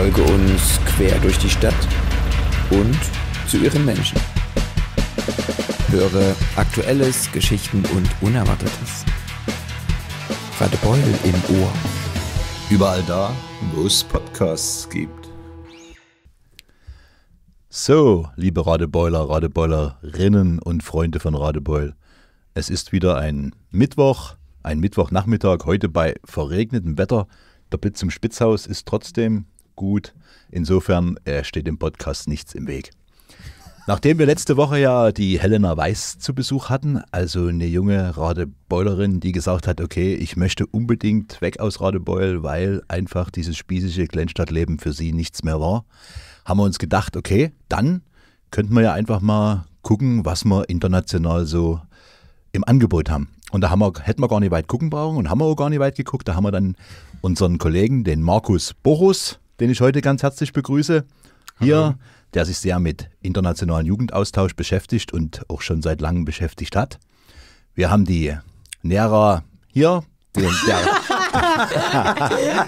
Folge uns quer durch die Stadt und zu ihren Menschen. Höre Aktuelles, Geschichten und Unerwartetes. Radebeul im Ohr. Überall da, wo es Podcasts gibt. So, liebe Radebeuler, Radebeulerinnen und Freunde von Radebeul. Es ist wieder ein Mittwoch, ein Mittwochnachmittag, heute bei verregnetem Wetter. Der Blitz im Spitzhaus ist trotzdem gut. Insofern steht dem Podcast nichts im Weg. Nachdem wir letzte Woche ja die Helena Weiß zu Besuch hatten, also eine junge Radebeulerin, die gesagt hat, okay, ich möchte unbedingt weg aus Radebeul, weil einfach dieses spießige Kleinstadtleben für sie nichts mehr war, haben wir uns gedacht, okay, dann könnten wir ja einfach mal gucken, was wir international so im Angebot haben. Und da haben wir, hätten wir gar nicht weit gucken brauchen und haben wir auch gar nicht weit geguckt. Da haben wir dann unseren Kollegen, den Markus Borus, den ich heute ganz herzlich begrüße. Hier, Hallo. der sich sehr mit internationalen Jugendaustausch beschäftigt und auch schon seit langem beschäftigt hat. Wir haben die Nera hier, den, der,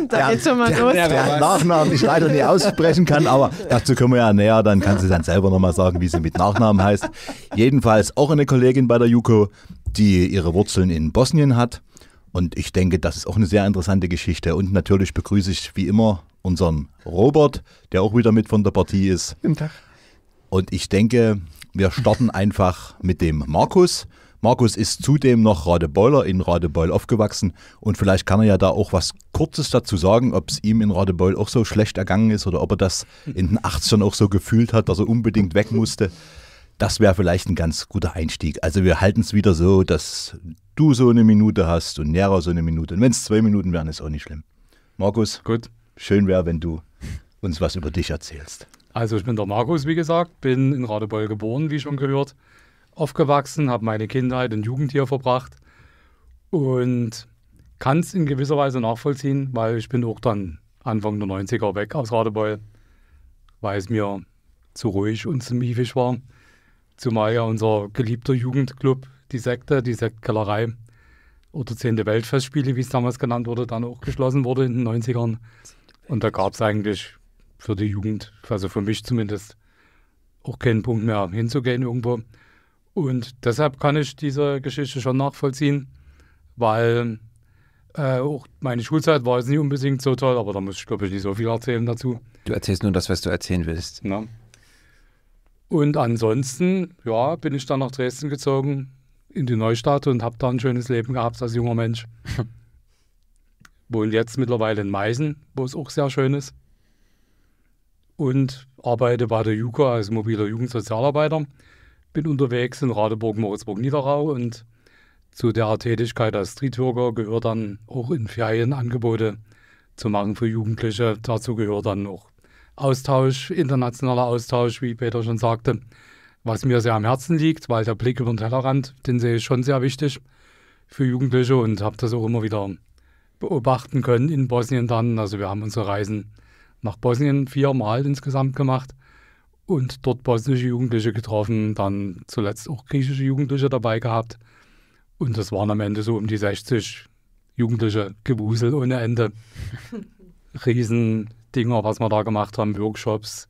da geht's schon mal los. Der, der Nachnamen ich leider nicht aussprechen kann, aber dazu kommen wir ja näher, dann kann sie dann selber nochmal sagen, wie sie mit Nachnamen heißt. Jedenfalls auch eine Kollegin bei der JUKO, die ihre Wurzeln in Bosnien hat. Und ich denke, das ist auch eine sehr interessante Geschichte. Und natürlich begrüße ich wie immer unseren Robert, der auch wieder mit von der Partie ist. Guten Tag. Und ich denke, wir starten einfach mit dem Markus. Markus ist zudem noch Radebeuler in Radebeul aufgewachsen und vielleicht kann er ja da auch was Kurzes dazu sagen, ob es ihm in Radebeul auch so schlecht ergangen ist oder ob er das in den 80ern auch so gefühlt hat, dass er unbedingt weg musste. Das wäre vielleicht ein ganz guter Einstieg. Also wir halten es wieder so, dass du so eine Minute hast und Nera so eine Minute. Und wenn es zwei Minuten wären, ist auch nicht schlimm. Markus. Gut schön wäre, wenn du uns was über dich erzählst. Also ich bin der Markus, wie gesagt, bin in Radebeul geboren, wie schon gehört, aufgewachsen, habe meine Kindheit und Jugend hier verbracht und kann es in gewisser Weise nachvollziehen, weil ich bin auch dann Anfang der 90er weg aus Radebeul, weil es mir zu ruhig und zu miefig war. Zumal ja unser geliebter Jugendclub, die Sekte, die Sektkellerei oder 10. Weltfestspiele, wie es damals genannt wurde, dann auch geschlossen wurde in den 90ern. Und da gab es eigentlich für die Jugend, also für mich zumindest, auch keinen Punkt mehr hinzugehen irgendwo. Und deshalb kann ich diese Geschichte schon nachvollziehen, weil äh, auch meine Schulzeit war jetzt nicht unbedingt so toll, aber da muss ich, glaube ich, nicht so viel erzählen dazu. Du erzählst nur das, was du erzählen willst. Na? Und ansonsten, ja, bin ich dann nach Dresden gezogen, in die Neustadt und habe da ein schönes Leben gehabt als junger Mensch. wohne jetzt mittlerweile in Meißen, wo es auch sehr schön ist. Und arbeite bei der JUKA als mobiler Jugendsozialarbeiter. Bin unterwegs in Radeburg, Moritzburg, Niederau und zu der Tätigkeit als Streetworker gehört dann auch in Ferien Angebote zu machen für Jugendliche. Dazu gehört dann auch Austausch, internationaler Austausch, wie Peter schon sagte, was mir sehr am Herzen liegt, weil der Blick über den Tellerrand, den sehe ich schon sehr wichtig für Jugendliche und habe das auch immer wieder beobachten können in Bosnien dann. Also wir haben unsere Reisen nach Bosnien viermal insgesamt gemacht und dort bosnische Jugendliche getroffen, dann zuletzt auch griechische Jugendliche dabei gehabt. Und das waren am Ende so um die 60 Jugendliche, Gewusel ohne Ende. Riesendinger, was wir da gemacht haben, Workshops,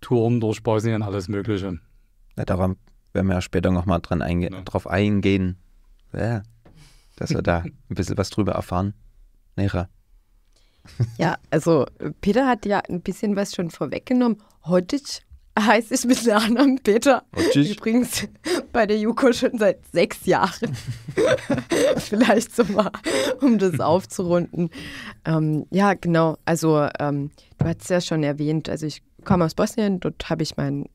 Touren durch Bosnien, alles Mögliche. Ja, daran werden wir ja später nochmal einge ja. drauf eingehen, ja, dass wir da ein bisschen was drüber erfahren näher. Ja, also Peter hat ja ein bisschen was schon vorweggenommen. Hottic heißt ich mit Nachnamen Peter. Hottic. Übrigens bei der Juko schon seit sechs Jahren. Vielleicht so mal, um das aufzurunden. Ähm, ja, genau. Also ähm, du hast es ja schon erwähnt. Also ich komme aus Bosnien, dort habe ich mein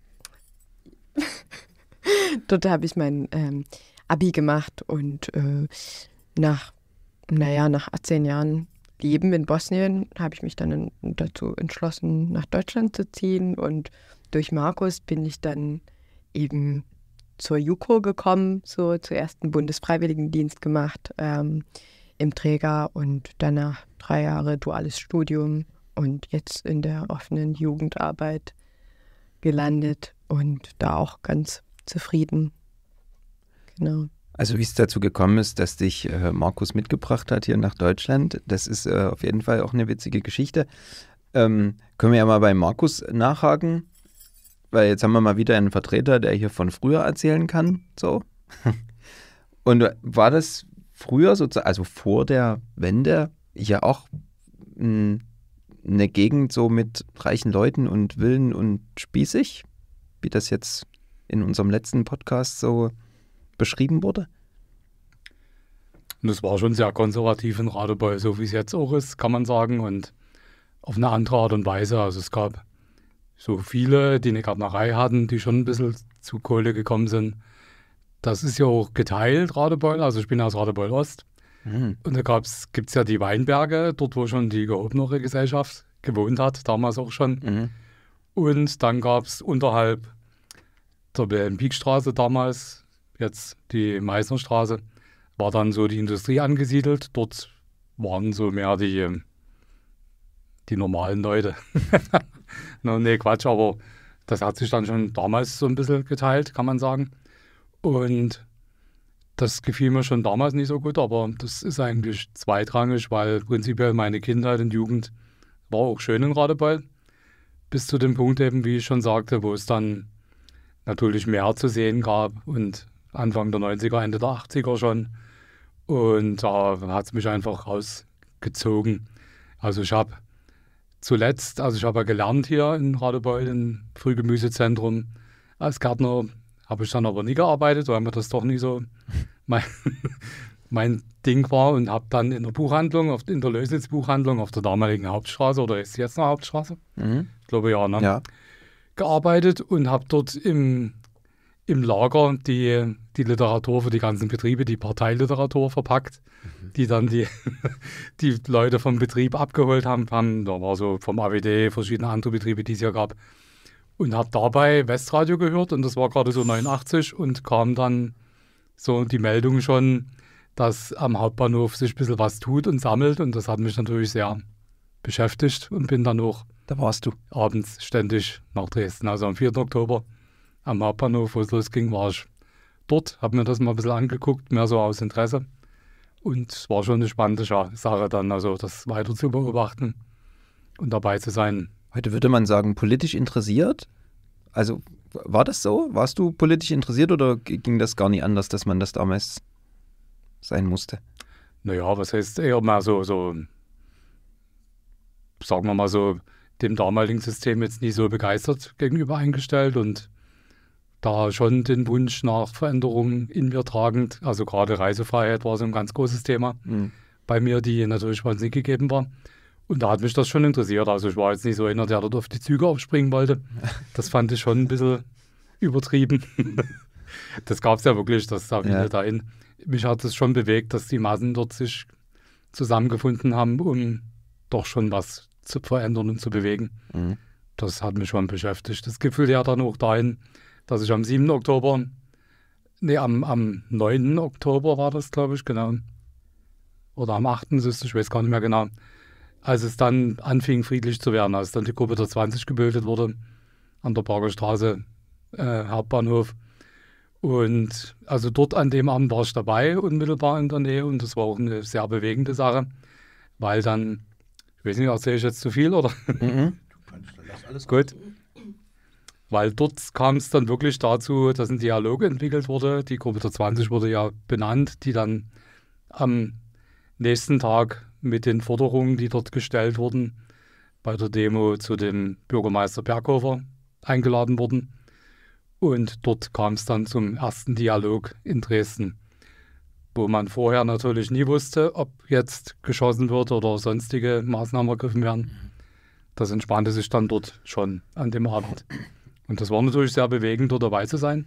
dort habe ich mein ähm, Abi gemacht und äh, nach naja, nach 18 Jahren Leben in Bosnien habe ich mich dann dazu entschlossen, nach Deutschland zu ziehen. Und durch Markus bin ich dann eben zur JUKO gekommen, so zuerst einen Bundesfreiwilligendienst gemacht ähm, im Träger und danach drei Jahre duales Studium und jetzt in der offenen Jugendarbeit gelandet und da auch ganz zufrieden. Genau. Also wie es dazu gekommen ist, dass dich äh, Markus mitgebracht hat hier nach Deutschland, das ist äh, auf jeden Fall auch eine witzige Geschichte. Ähm, können wir ja mal bei Markus nachhaken, weil jetzt haben wir mal wieder einen Vertreter, der hier von früher erzählen kann. So. Und äh, war das früher sozusagen, also vor der Wende, ja auch hm, eine Gegend so mit reichen Leuten und Willen und spießig, wie das jetzt in unserem letzten Podcast so beschrieben wurde? das war schon sehr konservativ in Radebeul, so wie es jetzt auch ist, kann man sagen. Und auf eine andere Art und Weise. Also es gab so viele, die eine Gärtnerei hatten, die schon ein bisschen zu Kohle gekommen sind. Das ist ja auch geteilt, Radebeul. Also ich bin aus Radebeul Ost. Mhm. Und da gibt es ja die Weinberge, dort wo schon die gehobenere Gesellschaft gewohnt hat, damals auch schon. Mhm. Und dann gab es unterhalb der Wilhelm-Pieck-Straße damals jetzt die Meißnerstraße, war dann so die Industrie angesiedelt. Dort waren so mehr die, ähm, die normalen Leute. no, nee, Quatsch, aber das hat sich dann schon damals so ein bisschen geteilt, kann man sagen. Und das gefiel mir schon damals nicht so gut, aber das ist eigentlich zweitrangig, weil prinzipiell meine Kindheit und Jugend war auch schön in Radebeul. Bis zu dem Punkt eben, wie ich schon sagte, wo es dann natürlich mehr zu sehen gab und Anfang der 90er, Ende der 80er schon. Und da hat es mich einfach rausgezogen. Also ich habe zuletzt, also ich habe ja gelernt hier in Radebeul im Frühgemüsezentrum als Gärtner, habe ich dann aber nie gearbeitet, weil mir das doch nie so mein, mein Ding war und habe dann in der Buchhandlung, auf, in der Lösnitz auf der damaligen Hauptstraße oder ist jetzt eine Hauptstraße, mhm. ich glaube ja, ne? ja, gearbeitet und habe dort im im Lager die, die Literatur für die ganzen Betriebe, die Parteiliteratur verpackt, mhm. die dann die, die Leute vom Betrieb abgeholt haben, haben. Da war so vom AWD verschiedene andere Betriebe, die es ja gab. Und habe dabei Westradio gehört und das war gerade so 89 und kam dann so die Meldung schon, dass am Hauptbahnhof sich ein bisschen was tut und sammelt und das hat mich natürlich sehr beschäftigt und bin dann auch da warst du. abends ständig nach Dresden, also am 4. Oktober am Hauptbahnhof, wo es losging, war ich dort, habe mir das mal ein bisschen angeguckt, mehr so aus Interesse. Und es war schon eine spannende Sache dann, also das weiter zu beobachten und dabei zu sein. Heute würde man sagen, politisch interessiert? Also war das so? Warst du politisch interessiert oder ging das gar nicht anders, dass man das damals sein musste? Naja, was heißt eher mal so, so, sagen wir mal so, dem damaligen System jetzt nie so begeistert gegenüber eingestellt und da schon den Wunsch nach Veränderungen in mir tragend. Also gerade Reisefreiheit war so ein ganz großes Thema mhm. bei mir, die natürlich bei uns nicht gegeben war. Und da hat mich das schon interessiert. Also ich war jetzt nicht so einer, der dort auf die Züge aufspringen wollte. Das fand ich schon ein bisschen übertrieben. das gab es ja wirklich, das habe ich ja. nicht dahin. Mich hat es schon bewegt, dass die Massen dort sich zusammengefunden haben, um doch schon was zu verändern und zu bewegen. Mhm. Das hat mich schon beschäftigt. Das Gefühl ja dann auch dahin, dass ich am 7. Oktober, nee, am, am 9. Oktober war das, glaube ich, genau. Oder am 8. ich weiß gar nicht mehr genau. Als es dann anfing, friedlich zu werden, als dann die Gruppe der 20 gebildet wurde, an der Barger Straße, äh, Hauptbahnhof. Und also dort an dem Abend war ich dabei, unmittelbar in der Nähe. Und das war auch eine sehr bewegende Sache, weil dann, ich weiß nicht, erzähle ich jetzt zu viel oder? Mhm. Du kannst, lass alles gut. Kommen. Weil dort kam es dann wirklich dazu, dass ein Dialog entwickelt wurde. Die Gruppe der 20 wurde ja benannt, die dann am nächsten Tag mit den Forderungen, die dort gestellt wurden, bei der Demo zu dem Bürgermeister Berghofer eingeladen wurden. Und dort kam es dann zum ersten Dialog in Dresden, wo man vorher natürlich nie wusste, ob jetzt geschossen wird oder sonstige Maßnahmen ergriffen werden. Mhm. Das entspannte sich dann dort schon an dem Abend. Und das war natürlich sehr bewegend, dort dabei zu sein.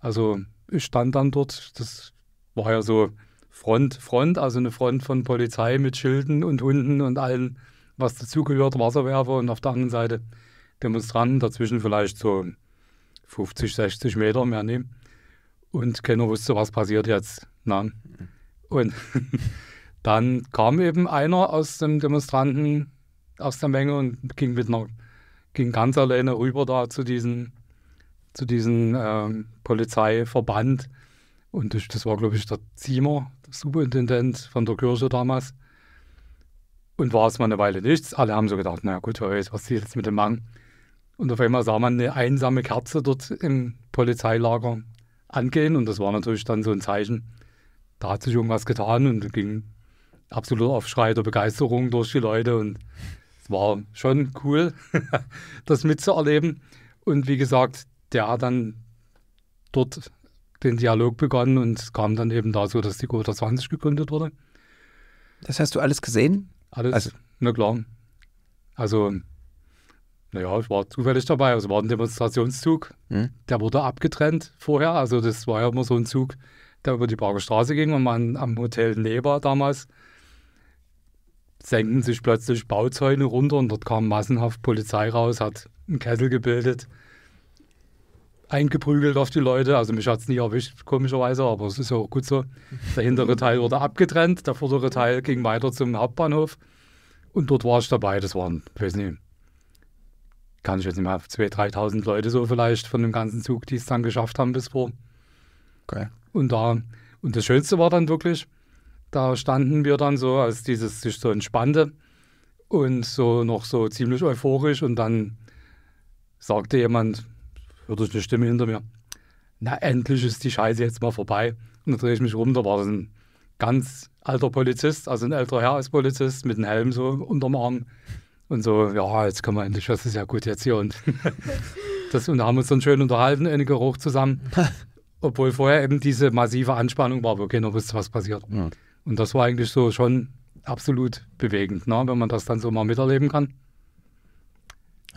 Also ich stand dann dort, das war ja so Front, Front, also eine Front von Polizei mit Schilden und Hunden und allem, was dazugehört, Wasserwerfer und auf der anderen Seite Demonstranten, dazwischen vielleicht so 50, 60 Meter mehr nehmen. Und keiner wusste, was passiert jetzt. Na? Und dann kam eben einer aus dem Demonstranten aus der Menge und ging mit einer ging ganz alleine rüber da zu diesem, zu diesem ähm, Polizeiverband. Und das, das war, glaube ich, der Ziemer, der Superintendent von der Kirche damals. Und war es mal eine Weile nichts. Alle haben so gedacht, na gut, was ist jetzt mit dem Mann? Und auf einmal sah man eine einsame Kerze dort im Polizeilager angehen. Und das war natürlich dann so ein Zeichen, da hat sich irgendwas getan und ging absolut auf Schrei der Begeisterung durch die Leute. Und es war schon cool, das mitzuerleben. Und wie gesagt, der hat dann dort den Dialog begonnen und es kam dann eben da so, dass die Gotha 20 gegründet wurde. Das hast du alles gesehen? Alles, also. na klar. Also, naja, ich war zufällig dabei. Also, es also war ein Demonstrationszug, hm. der wurde abgetrennt vorher. Also das war ja immer so ein Zug, der über die Barger Straße ging und man am Hotel Neber damals senkten sich plötzlich Bauzäune runter und dort kam massenhaft Polizei raus, hat einen Kessel gebildet, eingeprügelt auf die Leute. Also mich hat es nie erwischt, komischerweise, aber es ist ja auch gut so. Der hintere Teil wurde abgetrennt, der vordere Teil ging weiter zum Hauptbahnhof und dort war ich dabei. Das waren, ich weiß nicht, kann ich jetzt nicht mehr, 2.000, 3.000 Leute so vielleicht von dem ganzen Zug, die es dann geschafft haben bis vor. Okay. Und da, und das Schönste war dann wirklich, da standen wir dann so, als dieses sich so entspannte und so noch so ziemlich euphorisch und dann sagte jemand, hörte ich eine Stimme hinter mir, na endlich ist die Scheiße jetzt mal vorbei. Und dann drehe ich mich rum, da war das ein ganz alter Polizist, also ein älterer Herr als Polizist mit einem Helm so unterm Arm und so, ja, jetzt können wir endlich, das ist ja gut jetzt hier und das und da haben wir uns dann schön unterhalten, eine Geruch zusammen. Obwohl vorher eben diese massive Anspannung war, wo keiner wusste, was passiert. Ja. Und das war eigentlich so schon absolut bewegend, ne? wenn man das dann so mal miterleben kann.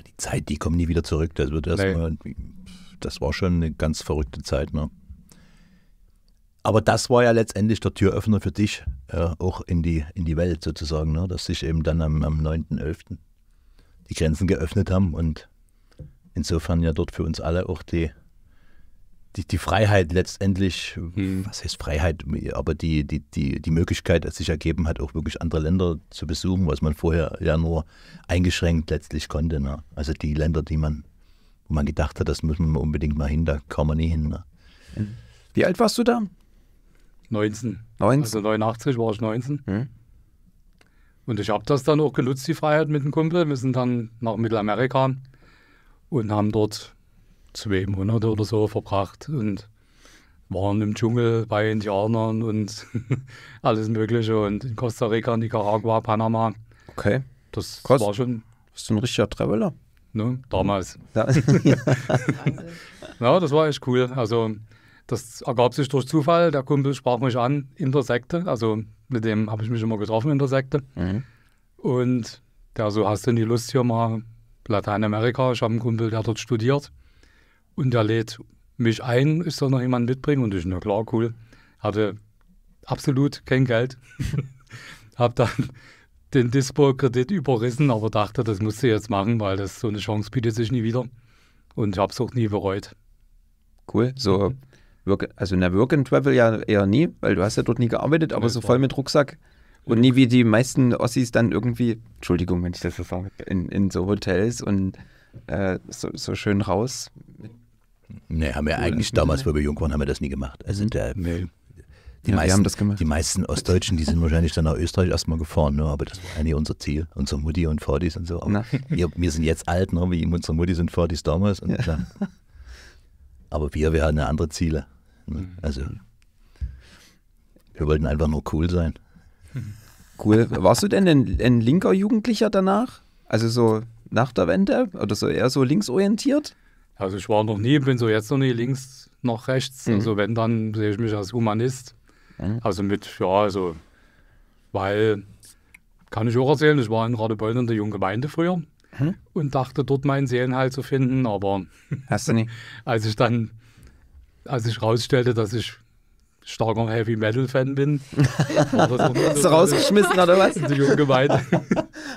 Die Zeit, die kommt nie wieder zurück. Das, wird erst nee. mal, das war schon eine ganz verrückte Zeit. Ne? Aber das war ja letztendlich der Türöffner für dich, ja, äh, auch in die, in die Welt sozusagen, ne? dass sich eben dann am, am 9.11. die Grenzen geöffnet haben und insofern ja dort für uns alle auch die die, die Freiheit letztendlich, hm. was heißt Freiheit, aber die, die, die, die Möglichkeit, es sich ergeben hat, auch wirklich andere Länder zu besuchen, was man vorher ja nur eingeschränkt letztlich konnte. Ne? Also die Länder, die man, wo man gedacht hat, das muss man unbedingt mal hin, da kam man nie hin. Ne? Wie alt warst du da? 19. 19? Also 89 war ich 19. Hm. Und ich habe das dann auch genutzt, die Freiheit mit einem Kumpel. Wir sind dann nach Mittelamerika und haben dort zwei Monate oder so verbracht und waren im Dschungel bei Indianern und alles Mögliche und in Costa Rica, Nicaragua, Panama. Okay. Das Krass. war schon. Bist du ein richtiger Traveler? Ne, damals. Ja. ja, das war echt cool. Also, das ergab sich durch Zufall. Der Kumpel sprach mich an in der Sekte. Also, mit dem habe ich mich immer getroffen in der Sekte. Mhm. Und der so: Hast du die Lust hier mal Lateinamerika? Ich habe einen Kumpel, der dort studiert. Und er lädt mich ein, ich soll noch jemanden mitbringen. Und ich, na klar, cool. Hatte absolut kein Geld. Hab dann den Dispo-Kredit überrissen, aber dachte, das musst du jetzt machen, weil das so eine Chance bietet sich nie wieder. Und ich habe es auch nie bereut. Cool. So, also in der Work and Travel ja eher nie, weil du hast ja dort nie gearbeitet, aber nee, so voll mit Rucksack. Und nie wie die meisten Ossis dann irgendwie, Entschuldigung, wenn ich das so sage, in, in so Hotels und äh, so, so schön raus mit Nee, haben wir eigentlich Oder? damals, wo wir jung waren, haben wir das nie gemacht. Also der, nee. Die, ja, meisten, die meisten Ostdeutschen, die sind wahrscheinlich dann nach Österreich erstmal gefahren, ne? aber das war eigentlich unser Ziel, unsere Mutti und Vordis und so. Wir, wir, sind jetzt alt, ne? wie unsere Mutti sind Vordis damals. Ja. Dann, aber wir, wir hatten ja andere Ziele. Ne? Mhm. Also wir wollten einfach nur cool sein. Cool. Warst du denn ein, ein linker Jugendlicher danach? Also so nach der Wende oder so eher so linksorientiert? Also ich war noch nie, bin so jetzt noch nie links noch rechts. Mhm. Also wenn, dann sehe ich mich als Humanist. Mhm. Also mit, ja, also, weil, kann ich auch erzählen, ich war in Radebeul in der jungen Gemeinde früher mhm. und dachte dort meinen Seelenheil zu finden, aber... Hast du nie? Als ich dann, als ich rausstellte, dass ich starker Heavy Metal Fan bin. Hast du rausgeschmissen oder was? Die Junggemeint.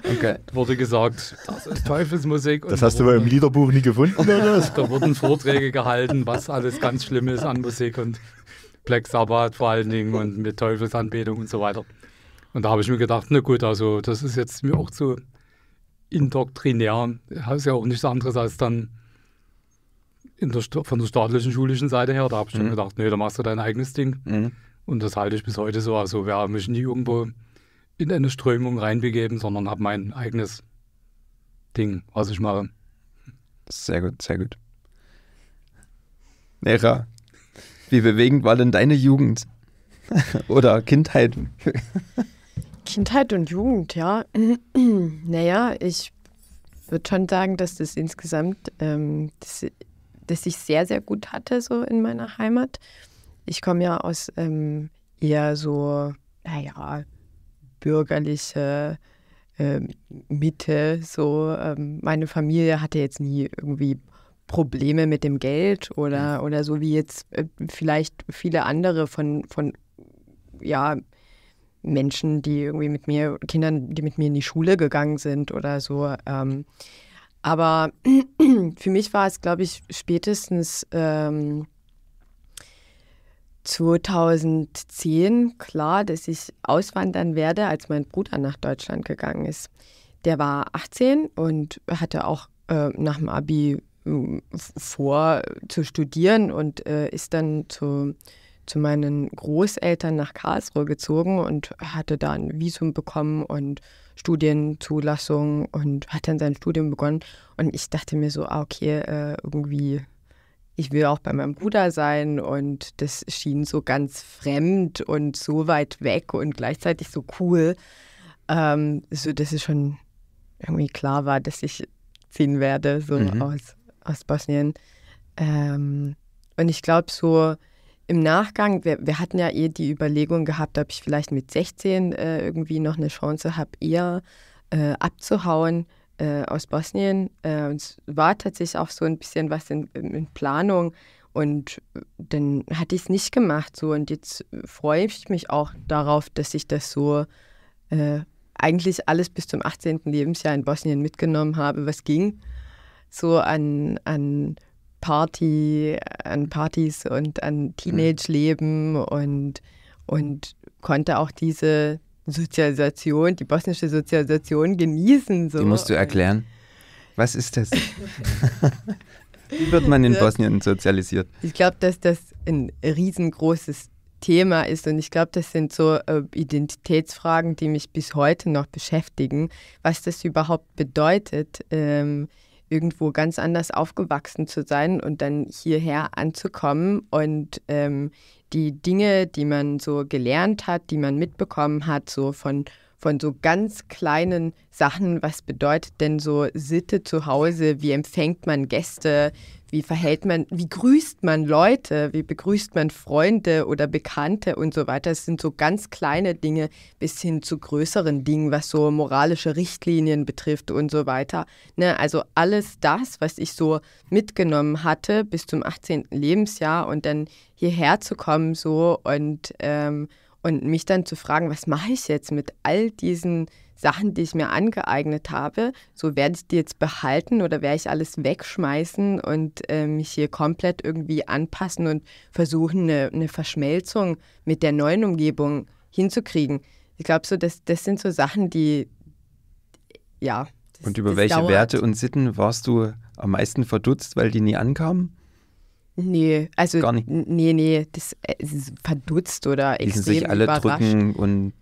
Okay. Wurde gesagt, das ist Teufelsmusik. Das hast du aber im Liederbuch nie gefunden oder was? Da wurden Vorträge gehalten, was alles ganz schlimm ist an Musik und Black Sabbath vor allen Dingen und mit Teufelsanbetung und so weiter. Und da habe ich mir gedacht, na gut, also das ist jetzt mir auch zu indoktrinär. Das ist ja auch nichts anderes als dann der, von der staatlichen schulischen Seite her, da habe ich mhm. schon gedacht, nee, da machst du dein eigenes Ding. Mhm. Und das halte ich bis heute so. Also wir haben mich nie irgendwo in eine Strömung reinbegeben, sondern habe mein eigenes Ding, was ich mache. Sehr gut, sehr gut. Nera, wie bewegend war denn deine Jugend? Oder Kindheit? Kindheit und Jugend, ja. naja, ich würde schon sagen, dass das insgesamt ähm, das das ich sehr, sehr gut hatte, so in meiner Heimat. Ich komme ja aus ähm, eher so, naja, bürgerliche äh, Mitte. So, ähm, meine Familie hatte jetzt nie irgendwie Probleme mit dem Geld oder, mhm. oder so wie jetzt äh, vielleicht viele andere von, von ja, Menschen, die irgendwie mit mir, Kindern, die mit mir in die Schule gegangen sind oder so. Ähm, aber für mich war es, glaube ich, spätestens ähm, 2010 klar, dass ich auswandern werde, als mein Bruder nach Deutschland gegangen ist. Der war 18 und hatte auch äh, nach dem Abi äh, vor zu studieren und äh, ist dann zu, zu meinen Großeltern nach Karlsruhe gezogen und hatte da ein Visum bekommen und Studienzulassung und hat dann sein Studium begonnen. Und ich dachte mir so, ah, okay, äh, irgendwie, ich will auch bei meinem Bruder sein. Und das schien so ganz fremd und so weit weg und gleichzeitig so cool, ähm, so dass es schon irgendwie klar war, dass ich ziehen werde, so mhm. aus, aus Bosnien. Ähm, und ich glaube, so im Nachgang, wir, wir, hatten ja eh die Überlegung gehabt, ob ich vielleicht mit 16 äh, irgendwie noch eine Chance habe, eher äh, abzuhauen äh, aus Bosnien. Äh, und es war tatsächlich auch so ein bisschen was in, in Planung und dann hatte ich es nicht gemacht so und jetzt freue ich mich auch darauf, dass ich das so äh, eigentlich alles bis zum 18. Lebensjahr in Bosnien mitgenommen habe, was ging so an, an Party, an Partys und an Teenage-Leben und, und konnte auch diese Sozialisation, die bosnische Sozialisation genießen. So. Die musst du erklären. Was ist das? Wie wird man in Bosnien sozialisiert? Ich glaube, dass das ein riesengroßes Thema ist. Und ich glaube, das sind so äh, Identitätsfragen, die mich bis heute noch beschäftigen, was das überhaupt bedeutet, ähm, irgendwo ganz anders aufgewachsen zu sein und dann hierher anzukommen und ähm, die Dinge, die man so gelernt hat, die man mitbekommen hat, so von von so ganz kleinen Sachen. Was bedeutet denn so Sitte zu Hause? Wie empfängt man Gäste? Wie verhält man, wie grüßt man Leute? Wie begrüßt man Freunde oder Bekannte und so weiter? Es sind so ganz kleine Dinge bis hin zu größeren Dingen, was so moralische Richtlinien betrifft und so weiter. Ne? Also alles das, was ich so mitgenommen hatte bis zum 18. Lebensjahr und dann hierher zu kommen so und ähm, und mich dann zu fragen, was mache ich jetzt mit all diesen Sachen, die ich mir angeeignet habe, so werde ich die jetzt behalten oder werde ich alles wegschmeißen und äh, mich hier komplett irgendwie anpassen und versuchen, eine, eine Verschmelzung mit der neuen Umgebung hinzukriegen. Ich glaube, so, das, das sind so Sachen, die, ja. Das, und über welche dauert. Werte und Sitten warst du am meisten verdutzt, weil die nie ankamen? Nee, also Gar nicht. nee, nee, das äh, ist verdutzt oder extrem Die sich alle überrascht. drücken und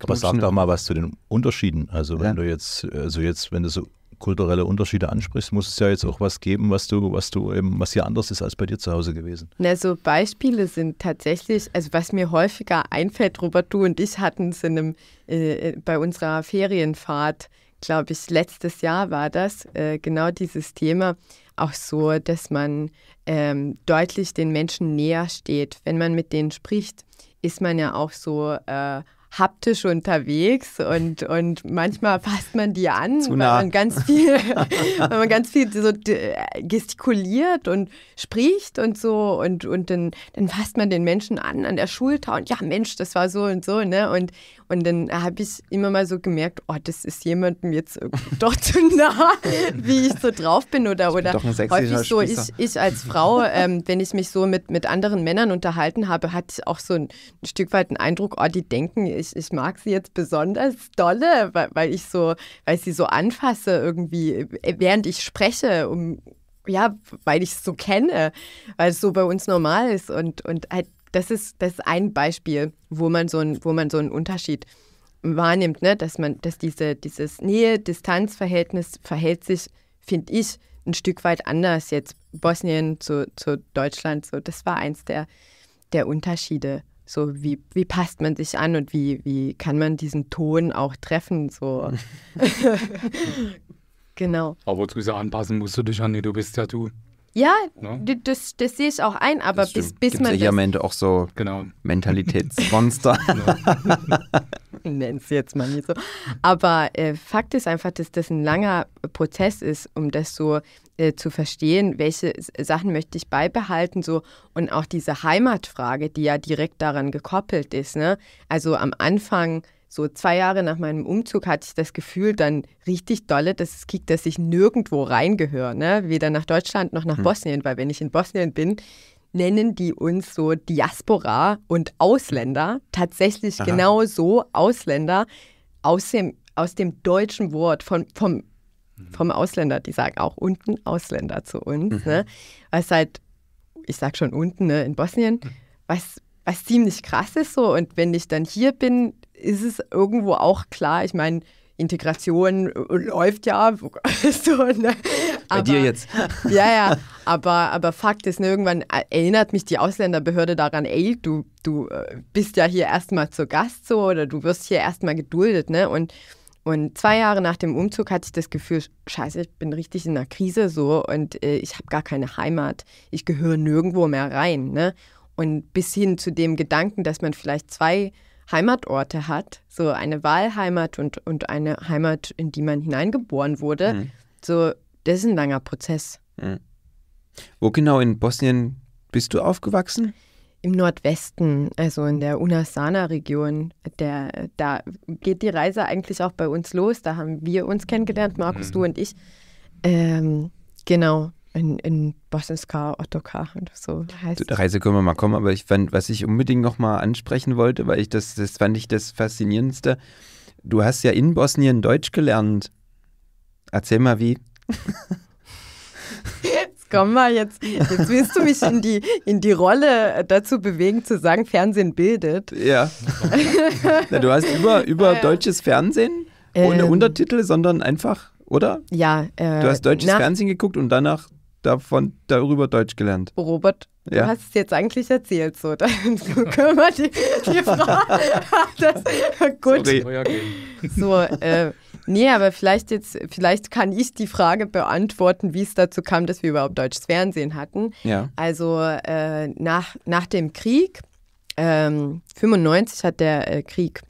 aber sag doch mal was zu den Unterschieden. Also wenn ja. du jetzt, also jetzt, wenn du so kulturelle Unterschiede ansprichst, muss es ja jetzt auch was geben, was du, was du eben, was hier anders ist als bei dir zu Hause gewesen. Na, so Beispiele sind tatsächlich, also was mir häufiger einfällt, Robert, du und ich hatten es in einem, äh, äh, bei unserer Ferienfahrt, glaube ich, letztes Jahr war das, äh, genau dieses Thema auch so, dass man ähm, deutlich den Menschen näher steht. Wenn man mit denen spricht, ist man ja auch so äh, haptisch unterwegs und, und manchmal fasst man die an, Zu nah. weil man ganz viel, weil man ganz viel so äh, gestikuliert und spricht und so und, und dann, dann fasst man den Menschen an an der Schulter und ja Mensch, das war so und so, ne? Und, und dann habe ich immer mal so gemerkt, oh, das ist jemandem jetzt doch zu nah, wie ich so drauf bin oder, oder bin häufig so, ich, ich als Frau, ähm, wenn ich mich so mit, mit anderen Männern unterhalten habe, hatte ich auch so ein, ein Stück weit den Eindruck, oh, die denken ich, ich mag sie jetzt besonders dolle, weil, weil ich so, weil ich sie so anfasse irgendwie, äh, während ich spreche, um ja, weil ich es so kenne, weil es so bei uns normal ist und, und halt, das ist, das ist ein Beispiel, wo man so ein, wo man so einen Unterschied wahrnimmt, ne? dass man, dass diese, dieses Nähe-Distanz-Verhältnis verhält sich, finde ich, ein Stück weit anders jetzt Bosnien zu, zu Deutschland. So, das war eins der, der Unterschiede so wie, wie passt man sich an und wie, wie kann man diesen Ton auch treffen, so. genau. Aber wozu sie anpassen musst du dich an, du bist ja du. Ja, ne? das, das sehe ich auch ein, aber das bis, bis man. Das am Ende auch so genau. Mentalitätsmonster. Genau. Nenn es jetzt mal nicht so. Aber äh, Fakt ist einfach, dass das ein langer Prozess ist, um das so äh, zu verstehen, welche Sachen möchte ich beibehalten, so und auch diese Heimatfrage, die ja direkt daran gekoppelt ist. Ne? Also am Anfang so zwei Jahre nach meinem Umzug hatte ich das Gefühl dann richtig dolle, dass es kickt, dass ich nirgendwo reingehöre, ne? weder nach Deutschland noch nach hm. Bosnien, weil wenn ich in Bosnien bin, nennen die uns so Diaspora und Ausländer, tatsächlich Aha. genau so Ausländer aus dem, aus dem deutschen Wort, von, vom, hm. vom Ausländer, die sagen auch unten Ausländer zu uns. Mhm. Ne? Was halt, ich sag schon unten ne, in Bosnien, hm. was, was ziemlich krass ist so. Und wenn ich dann hier bin, ist es irgendwo auch klar, ich meine, Integration äh, läuft ja. so, ne? aber, Bei dir jetzt. ja, ja. Aber, aber Fakt ist, ne, irgendwann äh, erinnert mich die Ausländerbehörde daran, ey, du, du äh, bist ja hier erstmal zu Gast so oder du wirst hier erstmal geduldet, ne? Und, und zwei Jahre nach dem Umzug hatte ich das Gefühl, scheiße, ich bin richtig in einer Krise so und äh, ich habe gar keine Heimat. Ich gehöre nirgendwo mehr rein, ne? Und bis hin zu dem Gedanken, dass man vielleicht zwei Heimatorte hat, so eine Wahlheimat und, und eine Heimat, in die man hineingeboren wurde, mhm. so, das ist ein langer Prozess. Mhm. Wo genau in Bosnien bist du aufgewachsen? Im Nordwesten, also in der Unasana-Region. Da geht die Reise eigentlich auch bei uns los. Da haben wir uns kennengelernt, Markus, mhm. du und ich. Ähm, genau, in, in Bosniska, Ottokar und so heißt. Reise können wir mal kommen, aber ich fand, was ich unbedingt nochmal ansprechen wollte, weil ich das, das fand ich das Faszinierendste. Du hast ja in Bosnien Deutsch gelernt. Erzähl mal wie. Jetzt komm mal, jetzt, jetzt willst du mich in die, in die Rolle dazu bewegen, zu sagen, Fernsehen bildet. Ja. Na, du hast über, über ja. deutsches Fernsehen ohne ähm, Untertitel, sondern einfach, oder? Ja. Äh, du hast deutsches na, Fernsehen geguckt und danach davon darüber Deutsch gelernt. Robert, ja. du hast es jetzt eigentlich erzählt, so. Dann kümmert die, die Frage. das, gut. Sorry. So, äh, nee, aber vielleicht jetzt, vielleicht kann ich die Frage beantworten, wie es dazu kam, dass wir überhaupt deutsches Fernsehen hatten. Ja. Also äh, nach, nach dem Krieg, ähm, 95 hat der äh, Krieg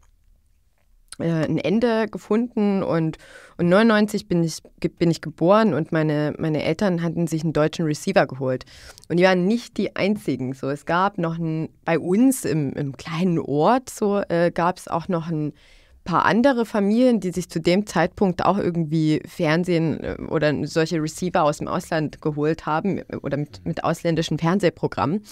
äh, ein Ende gefunden und und 99 bin ich, bin ich geboren und meine, meine Eltern hatten sich einen deutschen Receiver geholt. Und die waren nicht die einzigen. So, es gab noch ein, bei uns im, im kleinen Ort so, äh, gab es auch noch ein paar andere Familien, die sich zu dem Zeitpunkt auch irgendwie Fernsehen äh, oder solche Receiver aus dem Ausland geholt haben äh, oder mit, mit ausländischen Fernsehprogrammen.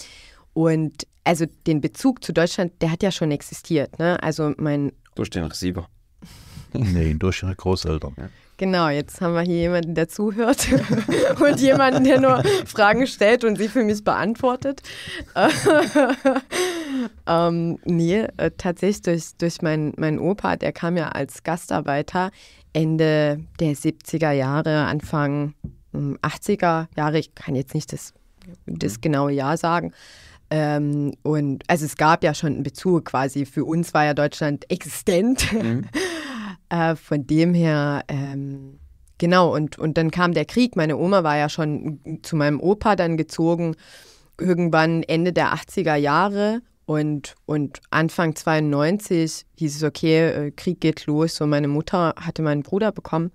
Und also den Bezug zu Deutschland, der hat ja schon existiert. Ne? Also mein. Durch den Receiver. Nein, durch ihre Großeltern. Genau, jetzt haben wir hier jemanden, der zuhört und jemanden, der nur Fragen stellt und sie für mich beantwortet. ähm, nee, äh, tatsächlich durch, durch meinen mein Opa, der kam ja als Gastarbeiter Ende der 70er Jahre, Anfang 80er hm, Jahre, ich kann jetzt nicht das, das mhm. genaue Jahr sagen, ähm, und also es gab ja schon einen Bezug quasi. Für uns war ja Deutschland existent. Mhm. Äh, von dem her, ähm, genau, und, und dann kam der Krieg. Meine Oma war ja schon zu meinem Opa dann gezogen, irgendwann Ende der 80er Jahre. Und, und Anfang 92 hieß es, okay, äh, Krieg geht los. So, meine Mutter hatte meinen Bruder bekommen.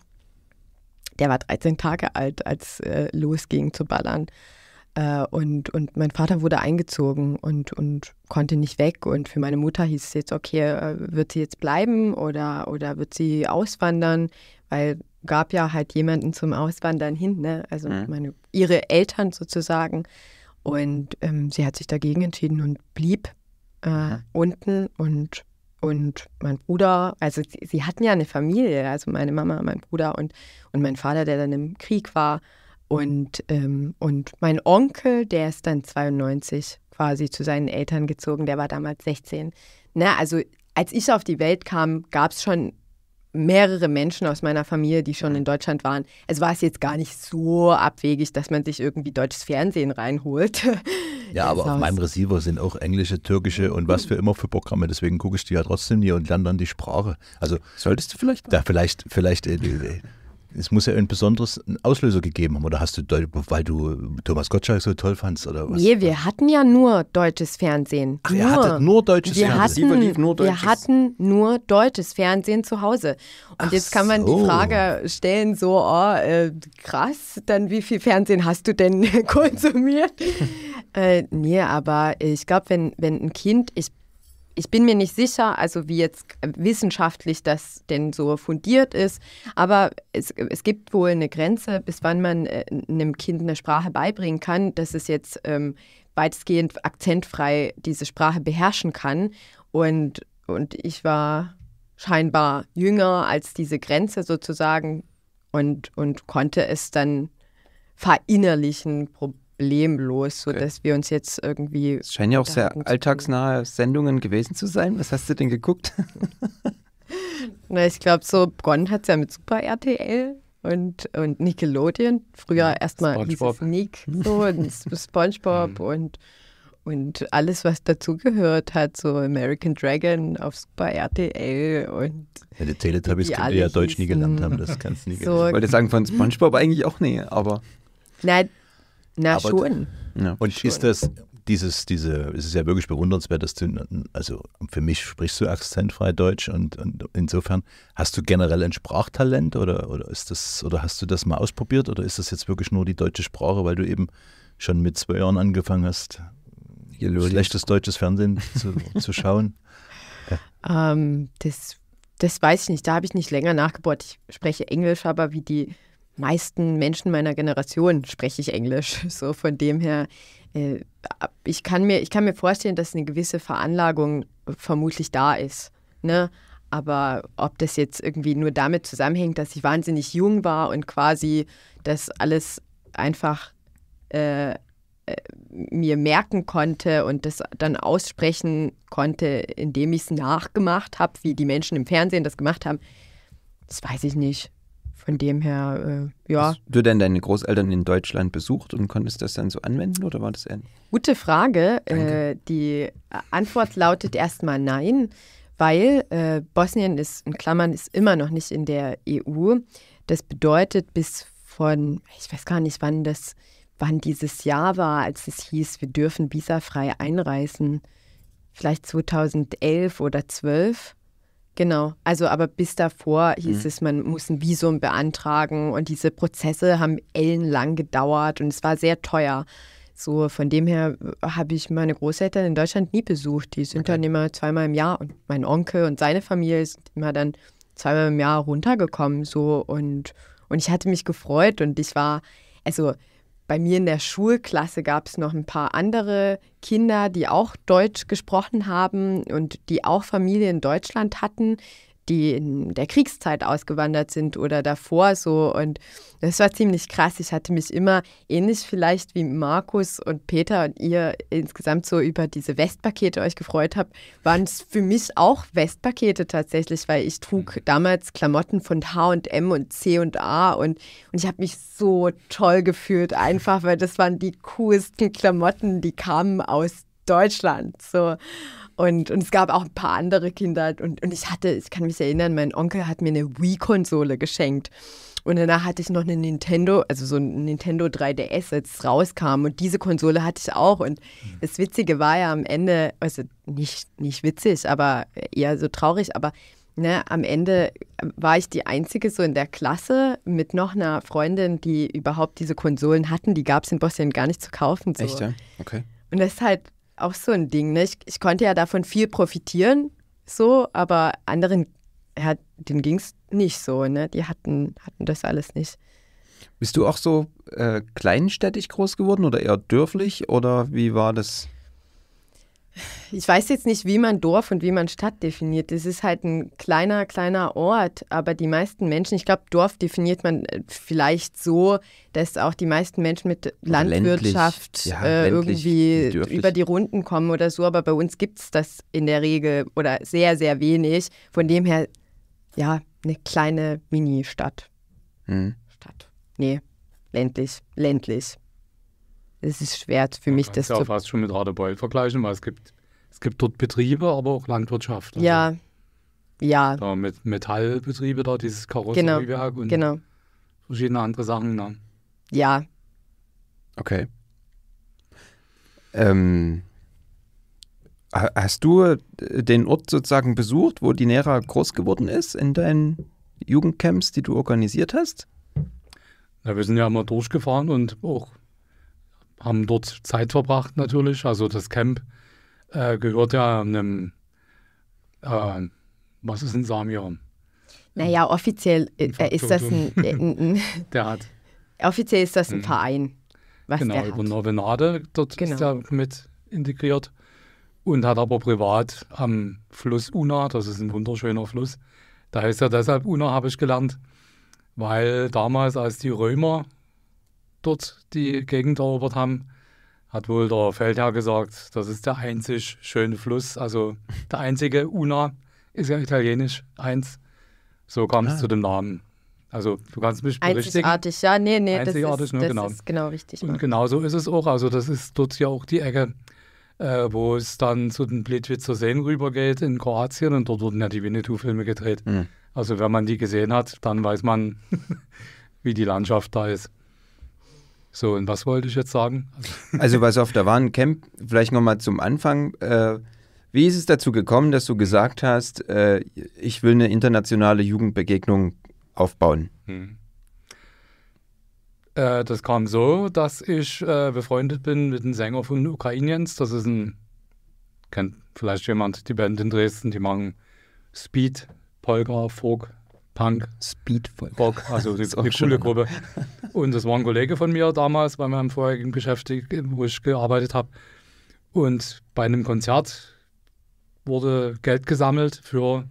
Der war 13 Tage alt, als äh, losging zu ballern. Äh, und, und mein Vater wurde eingezogen und, und konnte nicht weg. Und für meine Mutter hieß es jetzt, okay, äh, wird sie jetzt bleiben oder, oder wird sie auswandern? Weil gab ja halt jemanden zum Auswandern hin, ne? also mhm. meine, ihre Eltern sozusagen. Und ähm, sie hat sich dagegen entschieden und blieb äh, mhm. unten und und mein Bruder, also sie, sie, hatten ja eine Familie, also meine Mama, mein Bruder und, und mein Vater, der dann im Krieg war. Und, ähm, und mein Onkel, der ist dann 92 quasi zu seinen Eltern gezogen, der war damals 16. Na, also als ich auf die Welt kam, gab es schon mehrere Menschen aus meiner Familie, die schon in Deutschland waren. Also war es jetzt gar nicht so abwegig, dass man sich irgendwie deutsches Fernsehen reinholt. Ja, aber auf meinem Receiver sind auch englische, türkische und was für immer für Programme. Deswegen gucke ich die ja trotzdem nie und lerne dann die Sprache. Also solltest du vielleicht? Da vielleicht, vielleicht. Äh, es muss ja ein besonderes Auslöser gegeben haben. Oder hast du, weil du Thomas Gottschalk so toll fandst oder was? Nee, wir hatten ja nur deutsches Fernsehen. Ach, nur. ihr hattet nur deutsches wir Fernsehen? Hatten, lief nur deutsches. Wir hatten nur deutsches Fernsehen zu Hause. Und Ach jetzt kann man so. die Frage stellen, so, oh, äh, krass, dann wie viel Fernsehen hast du denn konsumiert? äh, nee, aber ich glaube, wenn, wenn ein Kind, ich ich bin mir nicht sicher, also wie jetzt äh, wissenschaftlich das denn so fundiert ist, aber es, es gibt wohl eine Grenze, bis wann man äh, einem Kind eine Sprache beibringen kann, dass es jetzt ähm, weitestgehend akzentfrei diese Sprache beherrschen kann. Und, und ich war scheinbar jünger als diese Grenze sozusagen und, und konnte es dann verinnerlichen, problemlos, sodass okay. wir uns jetzt irgendwie. Es scheinen ja auch sehr alltagsnahe Sendungen gewesen zu sein. Was hast du denn geguckt? Na, ich glaube, so Bronn hat es ja mit Super RTL und, und Nickelodeon. Früher ja, erstmal Nick, so und Spongebob mhm. und, und alles, was dazugehört hat, so American Dragon auf Super RTL und. Ja, die Teletubbies die könnt ja Deutsch nie gelernt haben, das kannst du nie so. Ich wollte sagen, von Spongebob eigentlich auch nie, aber. Nein, na Aber, schon. Und schon. ist das dieses, diese, es ist ja wirklich bewundernswert, dass du, also für mich sprichst du akzentfrei Deutsch und, und insofern hast du generell ein Sprachtalent oder, oder ist das, oder hast du das mal ausprobiert oder ist das jetzt wirklich nur die deutsche Sprache, weil du eben schon mit zwei Jahren angefangen hast, schlechtes deutsches Fernsehen zu, zu schauen? Ja. Ähm, das, das weiß ich nicht, da habe ich nicht länger nachgebohrt. Ich spreche Englisch, aber wie die meisten Menschen meiner Generation spreche ich Englisch. So von dem her, äh, ich, kann mir, ich kann mir vorstellen, dass eine gewisse Veranlagung vermutlich da ist. Ne? Aber ob das jetzt irgendwie nur damit zusammenhängt, dass ich wahnsinnig jung war und quasi das alles einfach äh, äh mir merken konnte und das dann aussprechen konnte, indem ich es nachgemacht habe, wie die Menschen im Fernsehen das gemacht haben, das weiß ich nicht von dem her, äh, ja. Hast du denn deine Großeltern in Deutschland besucht und konntest das dann so anwenden oder war das eher? Gute Frage. Äh, die Antwort lautet erstmal nein, weil äh, Bosnien ist, in Klammern, ist immer noch nicht in der EU. Das bedeutet, bis von, ich weiß gar nicht, wann das, wann dieses Jahr war, als es hieß, wir dürfen visafrei einreisen. Vielleicht 2011 oder 12 Genau, also aber bis davor mhm. hieß mhm. es, man muss ein Visum beantragen und diese Prozesse haben ellenlang gedauert und es war sehr teuer. So, von dem her äh, habe ich meine Großeltern in Deutschland nie besucht. Die sind okay. dann immer zweimal im Jahr und mein Onkel und seine Familie sind immer dann zweimal im Jahr runtergekommen. So und, und ich hatte mich gefreut und ich war, also bei mir in der Schulklasse gab es noch ein paar andere Kinder, die auch Deutsch gesprochen haben und die auch Familie in Deutschland hatten die in der Kriegszeit ausgewandert sind oder davor so. Und das war ziemlich krass. Ich hatte mich immer ähnlich vielleicht wie Markus und Peter und ihr insgesamt so über diese Westpakete euch gefreut habt, waren es für mich auch Westpakete tatsächlich, weil ich trug mhm. damals Klamotten von H&M und C und A und, und ich habe mich so toll gefühlt einfach, weil das waren die coolsten Klamotten, die kamen aus Deutschland. So. Und, und es gab auch ein paar andere Kinder. Und, und ich hatte, ich kann mich erinnern, mein Onkel hat mir eine Wii-Konsole geschenkt. Und danach hatte ich noch eine Nintendo, also so ein Nintendo 3DS, als es rauskam. Und diese Konsole hatte ich auch. Und mhm. das Witzige war ja am Ende, also nicht, nicht witzig, aber eher so traurig, aber ne, am Ende war ich die Einzige so in der Klasse mit noch einer Freundin, die überhaupt diese Konsolen hatten. Die gab es in Bosnien gar nicht zu kaufen. So. Echt, ja? Okay. Und das ist halt auch so ein Ding. Ne? Ich, ich konnte ja davon viel profitieren, so, aber anderen, ja, denen ging es nicht so. Ne? Die hatten, hatten das alles nicht. Bist du auch so äh, kleinstädtig groß geworden oder eher dörflich oder wie war das? Ich weiß jetzt nicht, wie man Dorf und wie man Stadt definiert. Es ist halt ein kleiner, kleiner Ort, aber die meisten Menschen, ich glaube, Dorf definiert man äh, vielleicht so, dass auch die meisten Menschen mit Landwirtschaft ja, äh, irgendwie dürflich. über die Runden kommen oder so, aber bei uns gibt es das in der Regel oder sehr, sehr wenig. Von dem her, ja, eine kleine Mini-Stadt. Hm. Stadt. Nee, ländlich, ländlich es ist schwer für mich, ja, das zu... Ja, fast schon mit Radebeul vergleichen, weil es gibt, es gibt dort Betriebe, aber auch Landwirtschaft. Also ja, ja. Da mit Metallbetriebe da, dieses Karosseriewerk genau. und genau. verschiedene andere Sachen. Ne? Ja. Okay. Ähm, hast du äh, den Ort sozusagen besucht, wo die Nera groß geworden ist, in deinen Jugendcamps, die du organisiert hast? Na, wir sind ja immer durchgefahren und auch haben dort Zeit verbracht natürlich. Also das Camp äh, gehört ja einem, äh, was ist in Samir? Naja, offiziell äh, ist das äh, ein, ein der hat. Offiziell ist das ein hm. Verein, was genau, Genau, über Novenade, dort genau. ist er mit integriert und hat aber privat am Fluss Una, das ist ein wunderschöner Fluss, da heißt er deshalb Una, habe ich gelernt, weil damals, als die Römer dort die Gegend erobert haben, hat wohl der Feldherr gesagt, das ist der einzig schöne Fluss, also der einzige Una ist ja italienisch, eins. So kam es ah. zu dem Namen. Also du kannst mich berichtigen. Einzigartig, ja, nee, nee, Einzigartig, das, ist, ne, das genau. ist genau richtig. Und genau so ist es auch. Also das ist dort ja auch die Ecke, äh, wo es dann zu den Blitwitzer Seen rübergeht in Kroatien und dort wurden ja die Winnetou-Filme gedreht. Mhm. Also wenn man die gesehen hat, dann weiß man, wie die Landschaft da ist. So, und was wollte ich jetzt sagen? Also, was auf, der war Camp, vielleicht nochmal zum Anfang. Äh, wie ist es dazu gekommen, dass du gesagt hast, äh, ich will eine internationale Jugendbegegnung aufbauen? Hm. Äh, das kam so, dass ich äh, befreundet bin mit einem Sänger von Ukrainiens. Das ist ein, kennt vielleicht jemand die Band in Dresden, die machen Speed, Polka, Folk, Punk, Speedfolk. Bock, also eine, so eine coole Gruppe. Und das war ein Kollege von mir damals bei meinem vorherigen Beschäftigten, wo ich gearbeitet habe. Und bei einem Konzert wurde Geld gesammelt für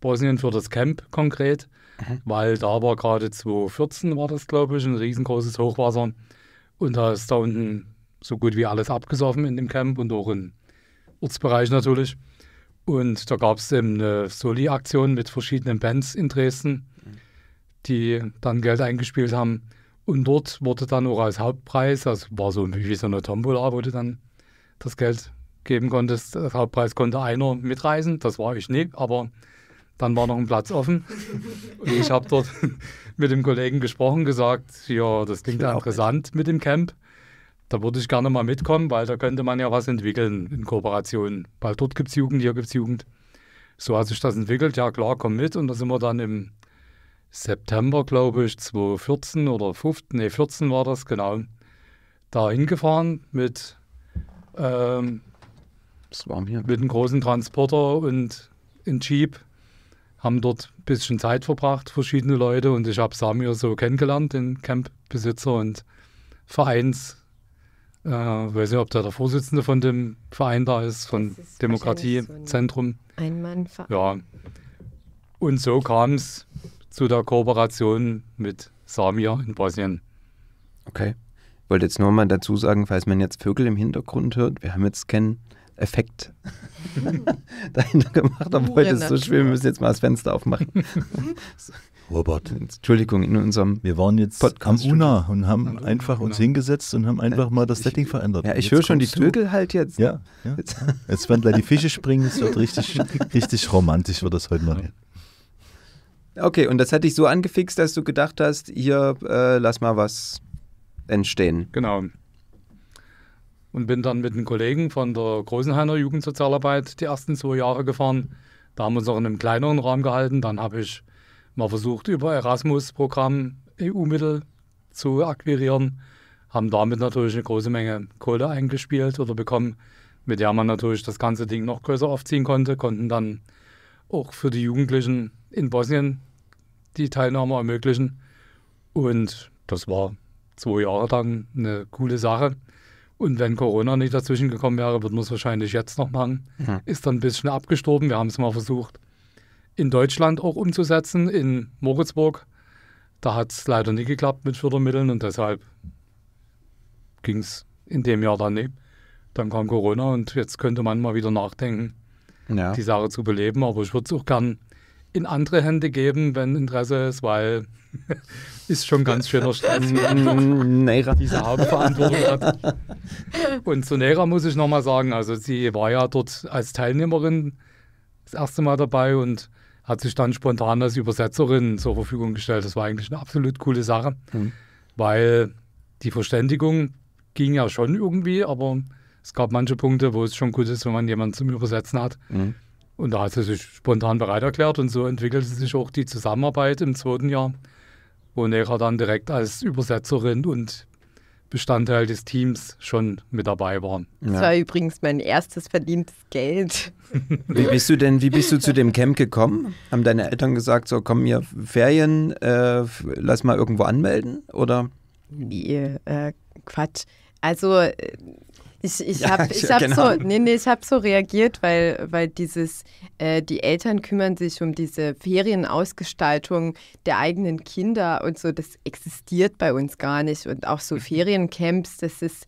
Bosnien, für das Camp konkret, mhm. weil da war gerade 2014, war das glaube ich, ein riesengroßes Hochwasser. Und da ist da unten so gut wie alles abgesoffen in dem Camp und auch im Ortsbereich natürlich. Und da gab es eben eine Soli-Aktion mit verschiedenen Bands in Dresden, die dann Geld eingespielt haben. Und dort wurde dann auch als Hauptpreis, das also war so wie so eine Tombola, wo du dann das Geld geben konntest. Als Hauptpreis konnte einer mitreisen, das war ich nicht, aber dann war noch ein Platz offen. Und ich habe dort mit dem Kollegen gesprochen, gesagt, ja, das klingt ja interessant mit dem Camp. Da würde ich gerne mal mitkommen, weil da könnte man ja was entwickeln in Kooperation. Weil dort gibt es Jugend, hier gibt es Jugend. So hat sich das entwickelt. Ja, klar, komm mit. Und da sind wir dann im September, glaube ich, 2014 oder 15, nee, 14 war das, genau, da hingefahren mit, ähm, mit einem großen Transporter und einem Jeep. Haben dort ein bisschen Zeit verbracht, verschiedene Leute. Und ich habe Samir so kennengelernt, den Campbesitzer und Vereins. Äh, weiß nicht, ob da der Vorsitzende von dem Verein da ist, von ist Demokratiezentrum. So ein Mannverein. Ja. Und so kam es zu der Kooperation mit Samia in Bosnien. Okay. Ich wollte jetzt nur mal dazu sagen, falls man jetzt Vögel im Hintergrund hört, wir haben jetzt keinen Effekt dahinter gemacht, aber heute ist es so schwer, wir müssen jetzt mal das Fenster aufmachen. Robert. Entschuldigung, in unserem Wir waren jetzt Podcast am UNA und haben An einfach Una. uns genau. hingesetzt und haben einfach mal das ich, Setting verändert. Ja, ich höre schon die Vögel halt jetzt. Ja, ja. Jetzt. jetzt werden gleich die Fische springen. Es wird richtig, richtig romantisch, wird das heute mal. Okay, und das hat dich so angefixt, dass du gedacht hast, hier, äh, lass mal was entstehen. Genau. Und bin dann mit einem Kollegen von der Großenhainer Jugendsozialarbeit die ersten zwei Jahre gefahren. Da haben wir uns auch in einem kleineren Raum gehalten. Dann habe ich man versucht über Erasmus-Programm EU-Mittel zu akquirieren, haben damit natürlich eine große Menge Kohle eingespielt oder bekommen, mit der man natürlich das ganze Ding noch größer aufziehen konnte, konnten dann auch für die Jugendlichen in Bosnien die Teilnahme ermöglichen. Und das war zwei Jahre lang eine coole Sache. Und wenn Corona nicht dazwischen gekommen wäre, würden man es wahrscheinlich jetzt noch machen. Mhm. Ist dann ein bisschen abgestorben. Wir haben es mal versucht in Deutschland auch umzusetzen, in Moritzburg. Da hat es leider nicht geklappt mit Fördermitteln und deshalb ging es in dem Jahr dann nicht. Dann kam Corona und jetzt könnte man mal wieder nachdenken, ja. die Sache zu beleben. Aber ich würde es auch gern in andere Hände geben, wenn Interesse ist, weil ist schon ganz schöner Stress, mm, wenn mm, diese Hauptverantwortung hat. Und zu Nera muss ich nochmal sagen, also sie war ja dort als Teilnehmerin das erste Mal dabei und hat sich dann spontan als Übersetzerin zur Verfügung gestellt. Das war eigentlich eine absolut coole Sache, mhm. weil die Verständigung ging ja schon irgendwie, aber es gab manche Punkte, wo es schon gut ist, wenn man jemanden zum Übersetzen hat. Mhm. Und da hat sie sich spontan bereit erklärt und so entwickelte sich auch die Zusammenarbeit im zweiten Jahr, wo Nera dann direkt als Übersetzerin und Bestandteil des Teams schon mit dabei waren. Das war übrigens mein erstes verdientes Geld. Wie bist du denn, wie bist du zu dem Camp gekommen? Haben deine Eltern gesagt, so komm hier Ferien, äh, lass mal irgendwo anmelden? Oder? Nee, äh, Quatsch. Also äh, ich, ich habe ja, hab genau. so, nee, nee, hab so reagiert, weil, weil dieses, äh, die Eltern kümmern sich um diese Ferienausgestaltung der eigenen Kinder und so, das existiert bei uns gar nicht. Und auch so mhm. Feriencamps, das ist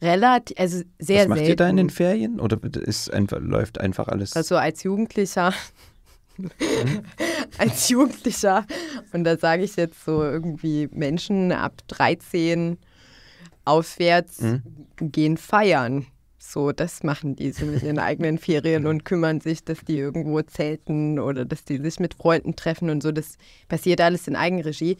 relativ, also sehr Was macht selten. ihr da in den Ferien oder ist einfach, läuft einfach alles? Also als Jugendlicher mhm. als Jugendlicher. Und da sage ich jetzt so irgendwie Menschen ab 13 aufwärts mhm. gehen feiern. So, das machen die so mit ihren eigenen Ferien und kümmern sich, dass die irgendwo zelten oder dass die sich mit Freunden treffen und so. Das passiert alles in Eigenregie.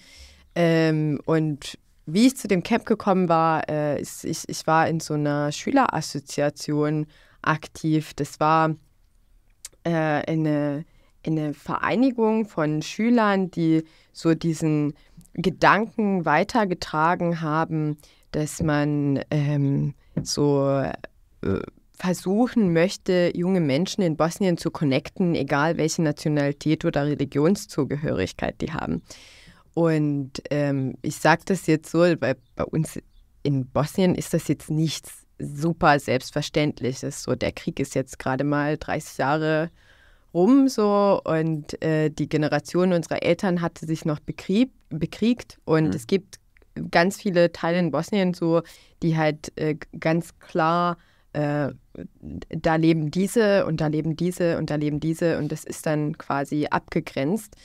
Ähm, und wie ich zu dem Camp gekommen war, äh, ist, ich, ich war in so einer Schülerassoziation aktiv. Das war äh, eine, eine Vereinigung von Schülern, die so diesen Gedanken weitergetragen haben, dass man ähm, so äh, versuchen möchte, junge Menschen in Bosnien zu connecten, egal welche Nationalität oder Religionszugehörigkeit die haben. Und ähm, ich sage das jetzt so, weil bei uns in Bosnien ist das jetzt nichts super Selbstverständliches. So, der Krieg ist jetzt gerade mal 30 Jahre rum so und äh, die Generation unserer Eltern hatte sich noch bekrieg, bekriegt und mhm. es gibt ganz viele Teile in Bosnien so, die halt äh, ganz klar, äh, da leben diese und da leben diese und da leben diese und das ist dann quasi abgegrenzt.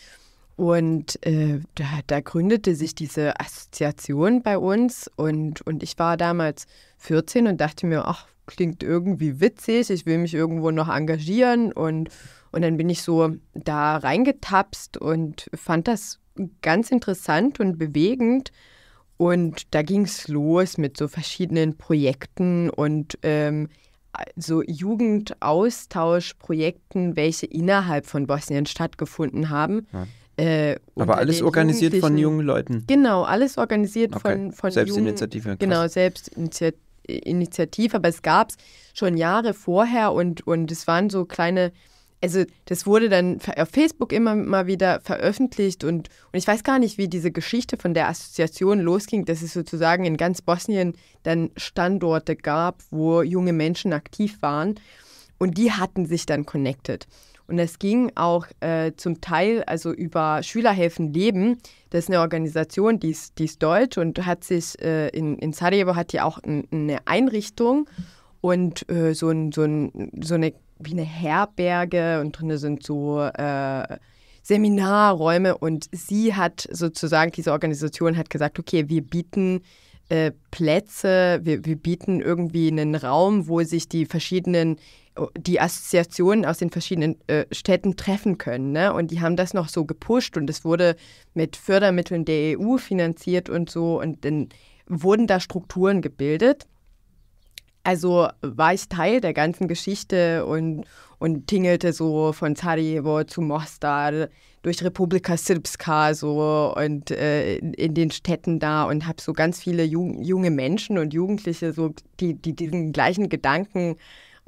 Und äh, da, da, gründete sich diese Assoziation bei uns und, und ich war damals 14 und dachte mir, ach, klingt irgendwie witzig, ich will mich irgendwo noch engagieren und, und dann bin ich so da reingetapst und fand das ganz interessant und bewegend und da ging es los mit so verschiedenen Projekten und ähm, so Jugendaustauschprojekten, welche innerhalb von Bosnien stattgefunden haben. Ja. Äh, Aber alles organisiert von jungen Leuten. Genau, alles organisiert okay. von, von Selbstinitiative. Jungen, genau, Selbstinitiative. Aber es gab es schon Jahre vorher und, und es waren so kleine also das wurde dann auf Facebook immer mal wieder veröffentlicht und, und ich weiß gar nicht, wie diese Geschichte von der Assoziation losging, dass es sozusagen in ganz Bosnien dann Standorte gab, wo junge Menschen aktiv waren und die hatten sich dann connected. Und es ging auch äh, zum Teil also über Schülerhelfen Leben. Das ist eine Organisation, die ist, die ist deutsch und hat sich äh, in, in Sarajevo hat die auch ein, eine Einrichtung und äh, so, ein, so, ein, so eine wie eine Herberge und drin sind so äh, Seminarräume und sie hat sozusagen, diese Organisation hat gesagt, okay, wir bieten äh, Plätze, wir, wir bieten irgendwie einen Raum, wo sich die verschiedenen, äh, die Assoziationen aus den verschiedenen äh, Städten treffen können. Ne? Und die haben das noch so gepusht und es wurde mit Fördermitteln der EU finanziert und so und dann wurden da Strukturen gebildet. Also war ich Teil der ganzen Geschichte und, und tingelte so von Sarajevo zu Mostar durch Republika Srpska so und äh, in, den Städten da und habe so ganz viele ju junge Menschen und Jugendliche, so, die, die diesen gleichen Gedanken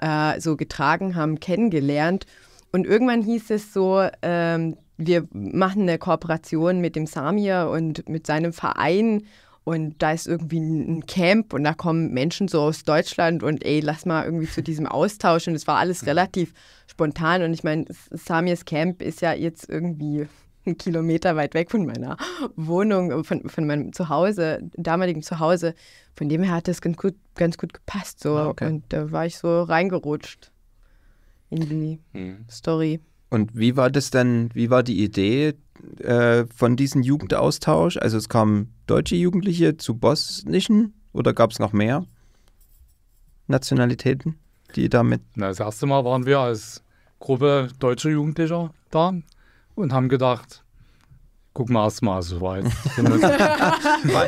äh, so getragen haben, kennengelernt. Und irgendwann hieß es so, ähm, wir machen eine Kooperation mit dem Samir und mit seinem Verein und da ist irgendwie ein Camp und da kommen Menschen so aus Deutschland und ey, lass mal irgendwie zu diesem Austausch. Und es war alles mhm. relativ spontan. Und ich meine, Samirs Camp ist ja jetzt irgendwie einen Kilometer weit weg von meiner Wohnung, von, von meinem Zuhause, damaligen Zuhause. Von dem her hat das ganz gut, ganz gut gepasst. So. Ah, okay. Und da war ich so reingerutscht in die hm. Story. Und wie war das denn, wie war die Idee, äh, von diesem Jugendaustausch? Also es kamen deutsche Jugendliche zu bosnischen oder gab es noch mehr Nationalitäten, die damit... Na, das erste Mal waren wir als Gruppe deutscher Jugendlicher da und haben gedacht, gucken wir erstmal so weit.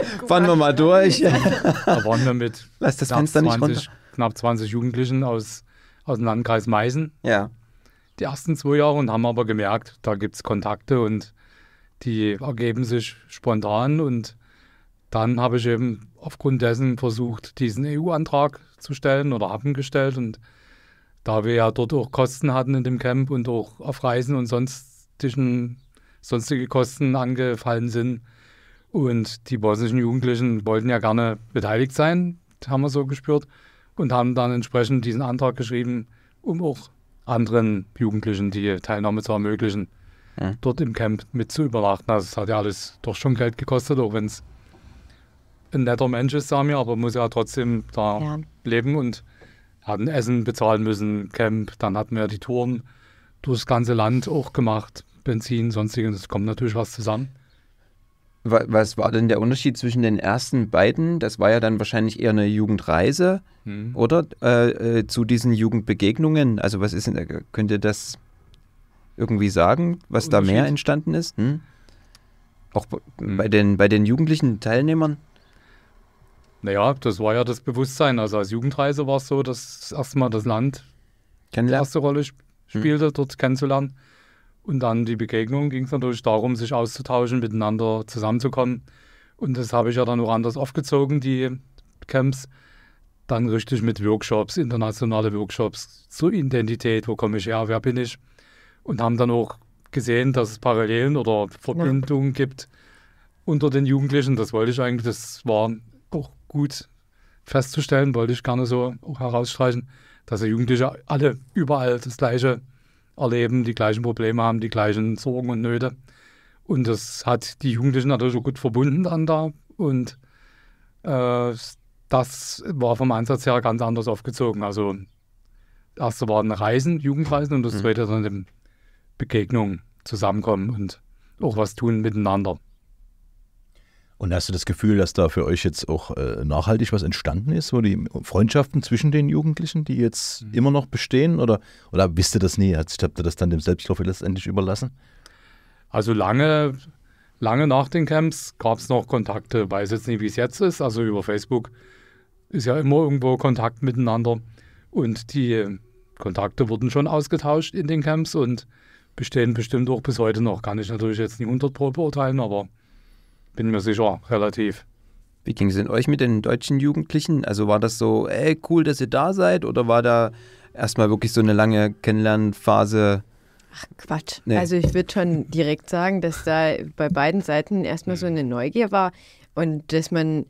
Fahren wir mal durch. da waren wir mit Lass das Fenster 20, knapp 20 Jugendlichen aus, aus dem Landkreis Meißen. Ja. Die ersten zwei Jahre und haben aber gemerkt, da gibt es Kontakte und die ergeben sich spontan und dann habe ich eben aufgrund dessen versucht, diesen EU-Antrag zu stellen oder haben gestellt und da wir ja dort auch Kosten hatten in dem Camp und auch auf Reisen und sonstigen, sonstige Kosten angefallen sind und die bosnischen Jugendlichen wollten ja gerne beteiligt sein, haben wir so gespürt und haben dann entsprechend diesen Antrag geschrieben, um auch anderen Jugendlichen die Teilnahme zu ermöglichen ja. dort im Camp mit zu übernachten. Also es hat ja alles doch schon Geld gekostet, auch wenn es ein netter Mensch ist, Samir, aber muss ja trotzdem da ja. leben und hatten Essen bezahlen müssen, Camp, dann hatten wir die Touren durchs ganze Land auch gemacht, Benzin, sonstiges, das kommt natürlich was zusammen. Was war denn der Unterschied zwischen den ersten beiden? Das war ja dann wahrscheinlich eher eine Jugendreise, hm. oder? Äh, äh, zu diesen Jugendbegegnungen. Also was ist denn, äh, könnt ihr das irgendwie sagen, was da mehr entstanden ist? Hm? Auch hm. bei den, bei den jugendlichen Teilnehmern? Naja, das war ja das Bewusstsein. Also als Jugendreise war es so, dass erstmal das Land die erste Rolle hm. spielte, hm. dort kennenzulernen. Und dann die Begegnung ging es natürlich darum, sich auszutauschen, miteinander zusammenzukommen. Und das habe ich ja dann auch anders aufgezogen, die Camps. Dann richtig mit Workshops, internationale Workshops zur Identität, wo komme ich her, wer bin ich und haben dann auch gesehen, dass es Parallelen oder Verbindungen ja. gibt unter den Jugendlichen. Das wollte ich eigentlich, das war auch gut festzustellen, wollte ich gerne so auch herausstreichen, dass die Jugendlichen alle überall das Gleiche erleben, die gleichen Probleme haben, die gleichen Sorgen und Nöte. Und das hat die Jugendlichen natürlich auch gut verbunden dann da. Und äh, das war vom Ansatz her ganz anders aufgezogen. Also das erste waren Reisen, Jugendreisen und das mhm. zweite dann eben Begegnung zusammenkommen und auch oh. was tun miteinander. Und hast du das Gefühl, dass da für euch jetzt auch äh, nachhaltig was entstanden ist, wo die Freundschaften zwischen den Jugendlichen, die jetzt mhm. immer noch bestehen, oder, oder wisst ihr das nie? Habt ihr das dann dem Selbstlauf letztendlich überlassen? Also lange, lange nach den Camps gab es noch Kontakte, weiß jetzt nicht, wie es jetzt ist. Also über Facebook ist ja immer irgendwo Kontakt miteinander. Und die Kontakte wurden schon ausgetauscht in den Camps und bestehen bestimmt auch bis heute noch. Kann ich natürlich jetzt nicht 100 Pro beurteilen, aber bin mir sicher, relativ. Wie ging es denn euch mit den deutschen Jugendlichen? Also war das so, ey, cool, dass ihr da seid? Oder war da erstmal wirklich so eine lange Kennenlernphase? Ach Quatsch. Nee. Also ich würde schon direkt sagen, dass da bei beiden Seiten erstmal so mhm. eine Neugier war und dass man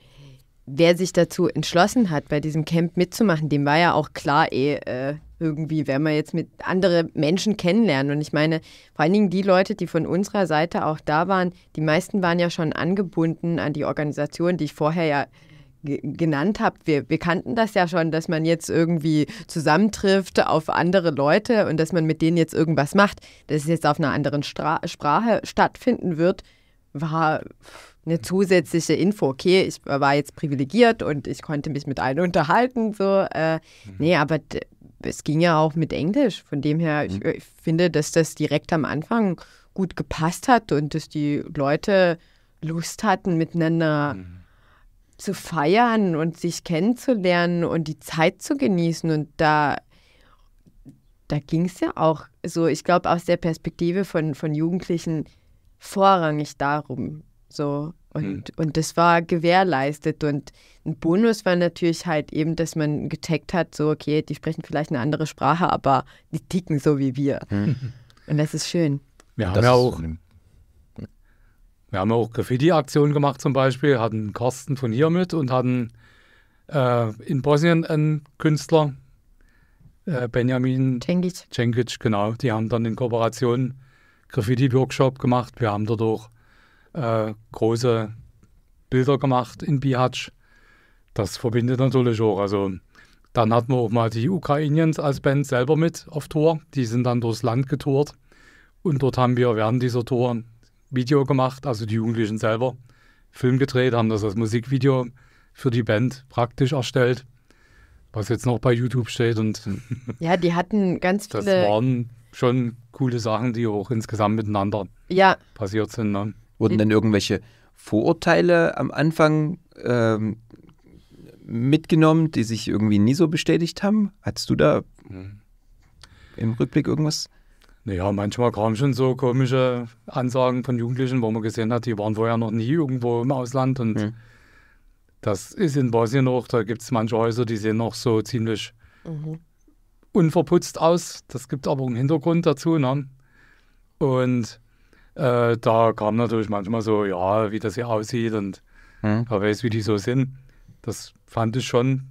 wer sich dazu entschlossen hat, bei diesem Camp mitzumachen, dem war ja auch klar, eh, äh, irgendwie werden wir jetzt mit andere Menschen kennenlernen. Und ich meine, vor allen Dingen die Leute, die von unserer Seite auch da waren, die meisten waren ja schon angebunden an die Organisation, die ich vorher ja genannt habt. Wir, wir kannten das ja schon, dass man jetzt irgendwie zusammentrifft auf andere Leute und dass man mit denen jetzt irgendwas macht. Dass es jetzt auf einer anderen Stra Sprache stattfinden wird, war eine zusätzliche Info. Okay, ich war jetzt privilegiert und ich konnte mich mit allen unterhalten. So, äh, mhm. nee, aber es ging ja auch mit Englisch. Von dem her, mhm. ich, ich, finde, dass das direkt am Anfang gut gepasst hat und dass die Leute Lust hatten, miteinander mhm. zu feiern und sich kennenzulernen und die Zeit zu genießen. Und da, da ging es ja auch so, ich glaube, aus der Perspektive von, von Jugendlichen vorrangig darum, so. Und, hm. und das war gewährleistet. Und ein Bonus war natürlich halt eben, dass man getaggt hat, so, okay, die sprechen vielleicht eine andere Sprache, aber die ticken so wie wir. Hm. Und das ist schön. Wir haben ja auch wir haben auch Graffiti-Aktionen gemacht zum Beispiel, hatten Carsten von hier mit und hatten äh, in Bosnien einen Künstler, äh, Benjamin Cengic. Cengic, genau. Die haben dann in Kooperation Graffiti-Workshop gemacht. Wir haben dadurch äh, große Bilder gemacht in Bihać. Das verbindet natürlich auch. Also dann hatten wir auch mal die Ukrainians als Band selber mit auf Tour. Die sind dann durchs Land getourt. Und dort haben wir während dieser Tour ein Video gemacht, also die Jugendlichen selber Film gedreht, haben das als Musikvideo für die Band praktisch erstellt, was jetzt noch bei YouTube steht. Und ja, die hatten ganz viele. Das waren schon coole Sachen, die auch insgesamt miteinander ja. passiert sind. Ne? Wurden denn irgendwelche Vorurteile am Anfang ähm, mitgenommen, die sich irgendwie nie so bestätigt haben? Hattest du da hm. im Rückblick irgendwas? Naja, manchmal kamen schon so komische Ansagen von Jugendlichen, wo man gesehen hat, die waren vorher noch nie irgendwo im Ausland. Und mhm. das ist in Bosnien auch, da gibt es manche Häuser, die sehen noch so ziemlich mhm. unverputzt aus. Das gibt aber einen Hintergrund dazu. Ne? Und äh, da kam natürlich manchmal so, ja, wie das hier aussieht und hm. wer weiß, wie die so sind. Das fand ich schon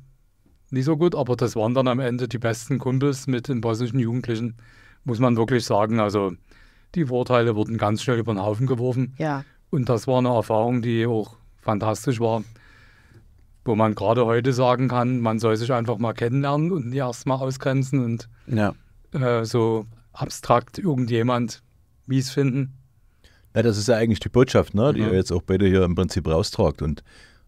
nicht so gut, aber das waren dann am Ende die besten Kumpels mit den bosnischen Jugendlichen, muss man wirklich sagen. Also die Vorteile wurden ganz schnell über den Haufen geworfen. Ja. Und das war eine Erfahrung, die auch fantastisch war, wo man gerade heute sagen kann, man soll sich einfach mal kennenlernen und nicht erst mal ausgrenzen und ja. äh, so abstrakt irgendjemand mies finden. Ja, das ist ja eigentlich die Botschaft, ne, die ja. Genau. ihr jetzt auch beide hier im Prinzip raustragt. Und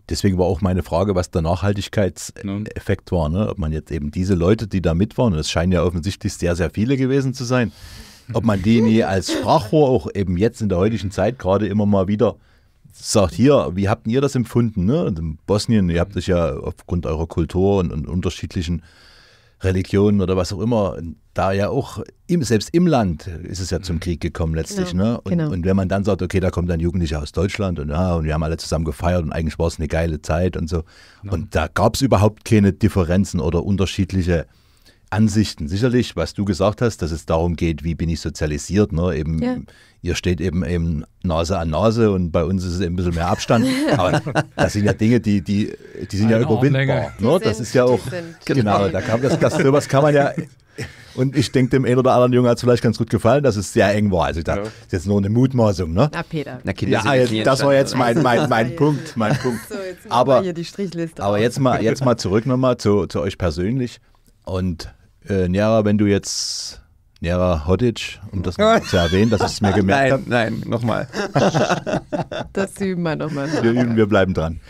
deswegen war auch meine Frage, was der Nachhaltigkeitseffekt war. Ne? Ob man jetzt eben diese Leute, die da mit waren, und es scheinen ja offensichtlich sehr, sehr viele gewesen zu sein, ob man die nie als Sprachrohr auch eben jetzt in der heutigen Zeit gerade immer mal wieder sagt, hier, wie habt ihr das empfunden? Ne? In Bosnien, ihr habt euch ja aufgrund eurer Kultur und, und unterschiedlichen Religion oder was auch immer, da ja auch, im, selbst im Land ist es ja zum mhm. Krieg gekommen letztlich. Genau. Ne? Und, genau. und, wenn man dann sagt, okay, da kommt ein Jugendlicher aus Deutschland und, ja, ah, und wir haben alle zusammen gefeiert und eigentlich war es eine geile Zeit und so. Genau. Und da gab es überhaupt keine Differenzen oder unterschiedliche Ansichten. Sicherlich, was du gesagt hast, dass es darum geht, wie bin ich sozialisiert, ne? eben ja ihr steht eben eben Nase an Nase und bei uns ist es eben ein bisschen mehr Abstand. Aber das sind ja Dinge, die, die, die sind Ein ja überwindbar. Ne? das ist ja auch, genau, da kann, das, das, sowas kann man ja. Und ich denke, dem einen oder anderen Jungen hat es vielleicht ganz gut gefallen, dass es sehr eng war. Also das ja. ist jetzt nur eine Mutmaßung. Ne? Na, Peter. Na, Kinder, ja, jetzt, das war jetzt mein, mein, mein Punkt. Mein Punkt. So, jetzt aber hier die Strichliste aber jetzt, mal, jetzt mal zurück nochmal zu, zu euch persönlich. Und äh, Niara, wenn du jetzt Nera Hodic, um das noch zu erwähnen, dass ich es mir gemerkt habe. Nein, nein, nochmal. Das üben wir nochmal. Wir üben, wir bleiben dran.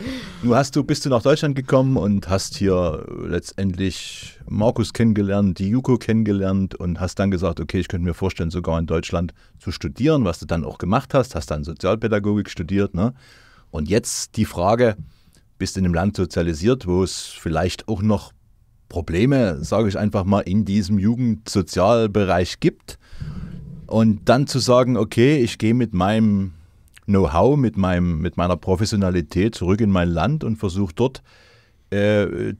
Du hast du, bist du nach Deutschland gekommen und hast hier letztendlich Markus kennengelernt, die Juko kennengelernt und hast dann gesagt, okay, ich könnte mir vorstellen, sogar in Deutschland zu studieren, was du dann auch gemacht hast, hast dann Sozialpädagogik studiert. Ne? Und jetzt die Frage, bist du in einem Land sozialisiert, wo es vielleicht auch noch Probleme, sage ich einfach mal, in diesem Jugendsozialbereich gibt. Und dann zu sagen, okay, ich gehe mit meinem Know-how, mit, meinem, mit meiner Professionalität zurück in mein Land und versuche dort äh,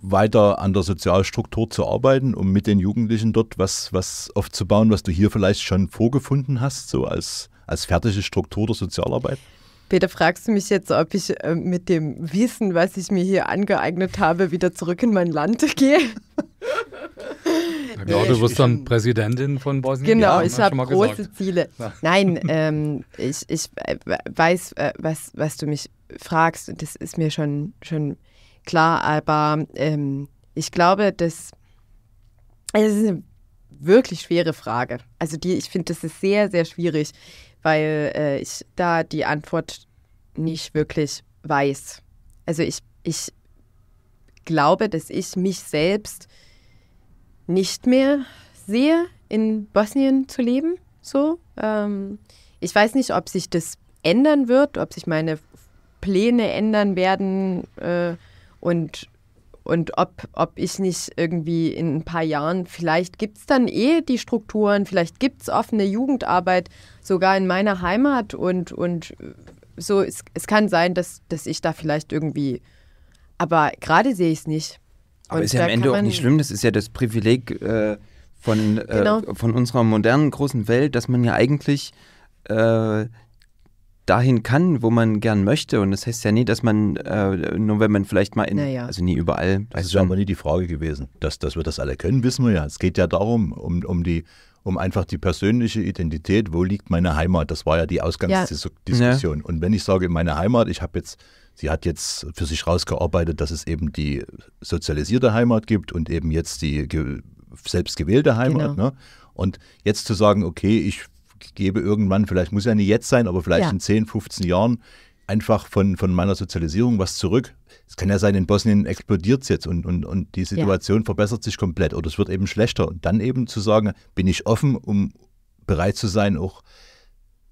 weiter an der Sozialstruktur zu arbeiten, um mit den Jugendlichen dort was, was aufzubauen, was du hier vielleicht schon vorgefunden hast, so als, als fertige Struktur der Sozialarbeit? Peter, fragst du mich jetzt, ob ich äh, mit dem Wissen, was ich mir hier angeeignet habe, wieder zurück in mein Land gehe? Ja, äh, du wirst dann Präsidentin von Bosnien. Genau, ja, ich habe große gesagt. Ziele. Nein, ähm, ich, ich äh, weiß, was, was du mich fragst, und das ist mir schon, schon klar, aber ähm, ich glaube, dass das ist eine wirklich schwere Frage. Also die, ich finde, das ist sehr, sehr schwierig weil äh, ich da die Antwort nicht wirklich weiß. Also ich, ich glaube, dass ich mich selbst nicht mehr sehe, in Bosnien zu leben. So. Ähm, ich weiß nicht, ob sich das ändern wird, ob sich meine Pläne ändern werden äh, und und ob, ob ich nicht irgendwie in ein paar Jahren, vielleicht gibt es dann eh die Strukturen, vielleicht gibt es offene Jugendarbeit, sogar in meiner Heimat und, und äh, so, es, es kann sein, dass, dass ich da vielleicht irgendwie, aber gerade sehe ich es nicht. Aber und ist ja am Ende auch nicht schlimm, das ist ja das Privileg äh, von, äh, genau. von unserer modernen großen Welt, dass man ja eigentlich äh, dahin kann, wo man gern möchte. Und das heißt ja nie, dass man, äh, nur wenn man vielleicht mal in, naja. also nie überall. Das ist ja immer nie die Frage gewesen. Dass, dass wir das alle können, wissen wir ja. Es geht ja darum, um, um die um einfach die persönliche Identität, wo liegt meine Heimat? Das war ja die Ausgangsdiskussion. Ja. Und wenn ich sage, meine Heimat, ich habe jetzt, sie hat jetzt für sich rausgearbeitet, dass es eben die sozialisierte Heimat gibt und eben jetzt die selbstgewählte Heimat. Genau. Ne? Und jetzt zu sagen, okay, ich gebe irgendwann, vielleicht muss ja nicht jetzt sein, aber vielleicht ja. in 10, 15 Jahren, einfach von, von meiner Sozialisierung was zurück. Es kann ja sein, in Bosnien explodiert es jetzt und, und, und die Situation ja. verbessert sich komplett oder es wird eben schlechter. Und dann eben zu sagen, bin ich offen, um bereit zu sein, auch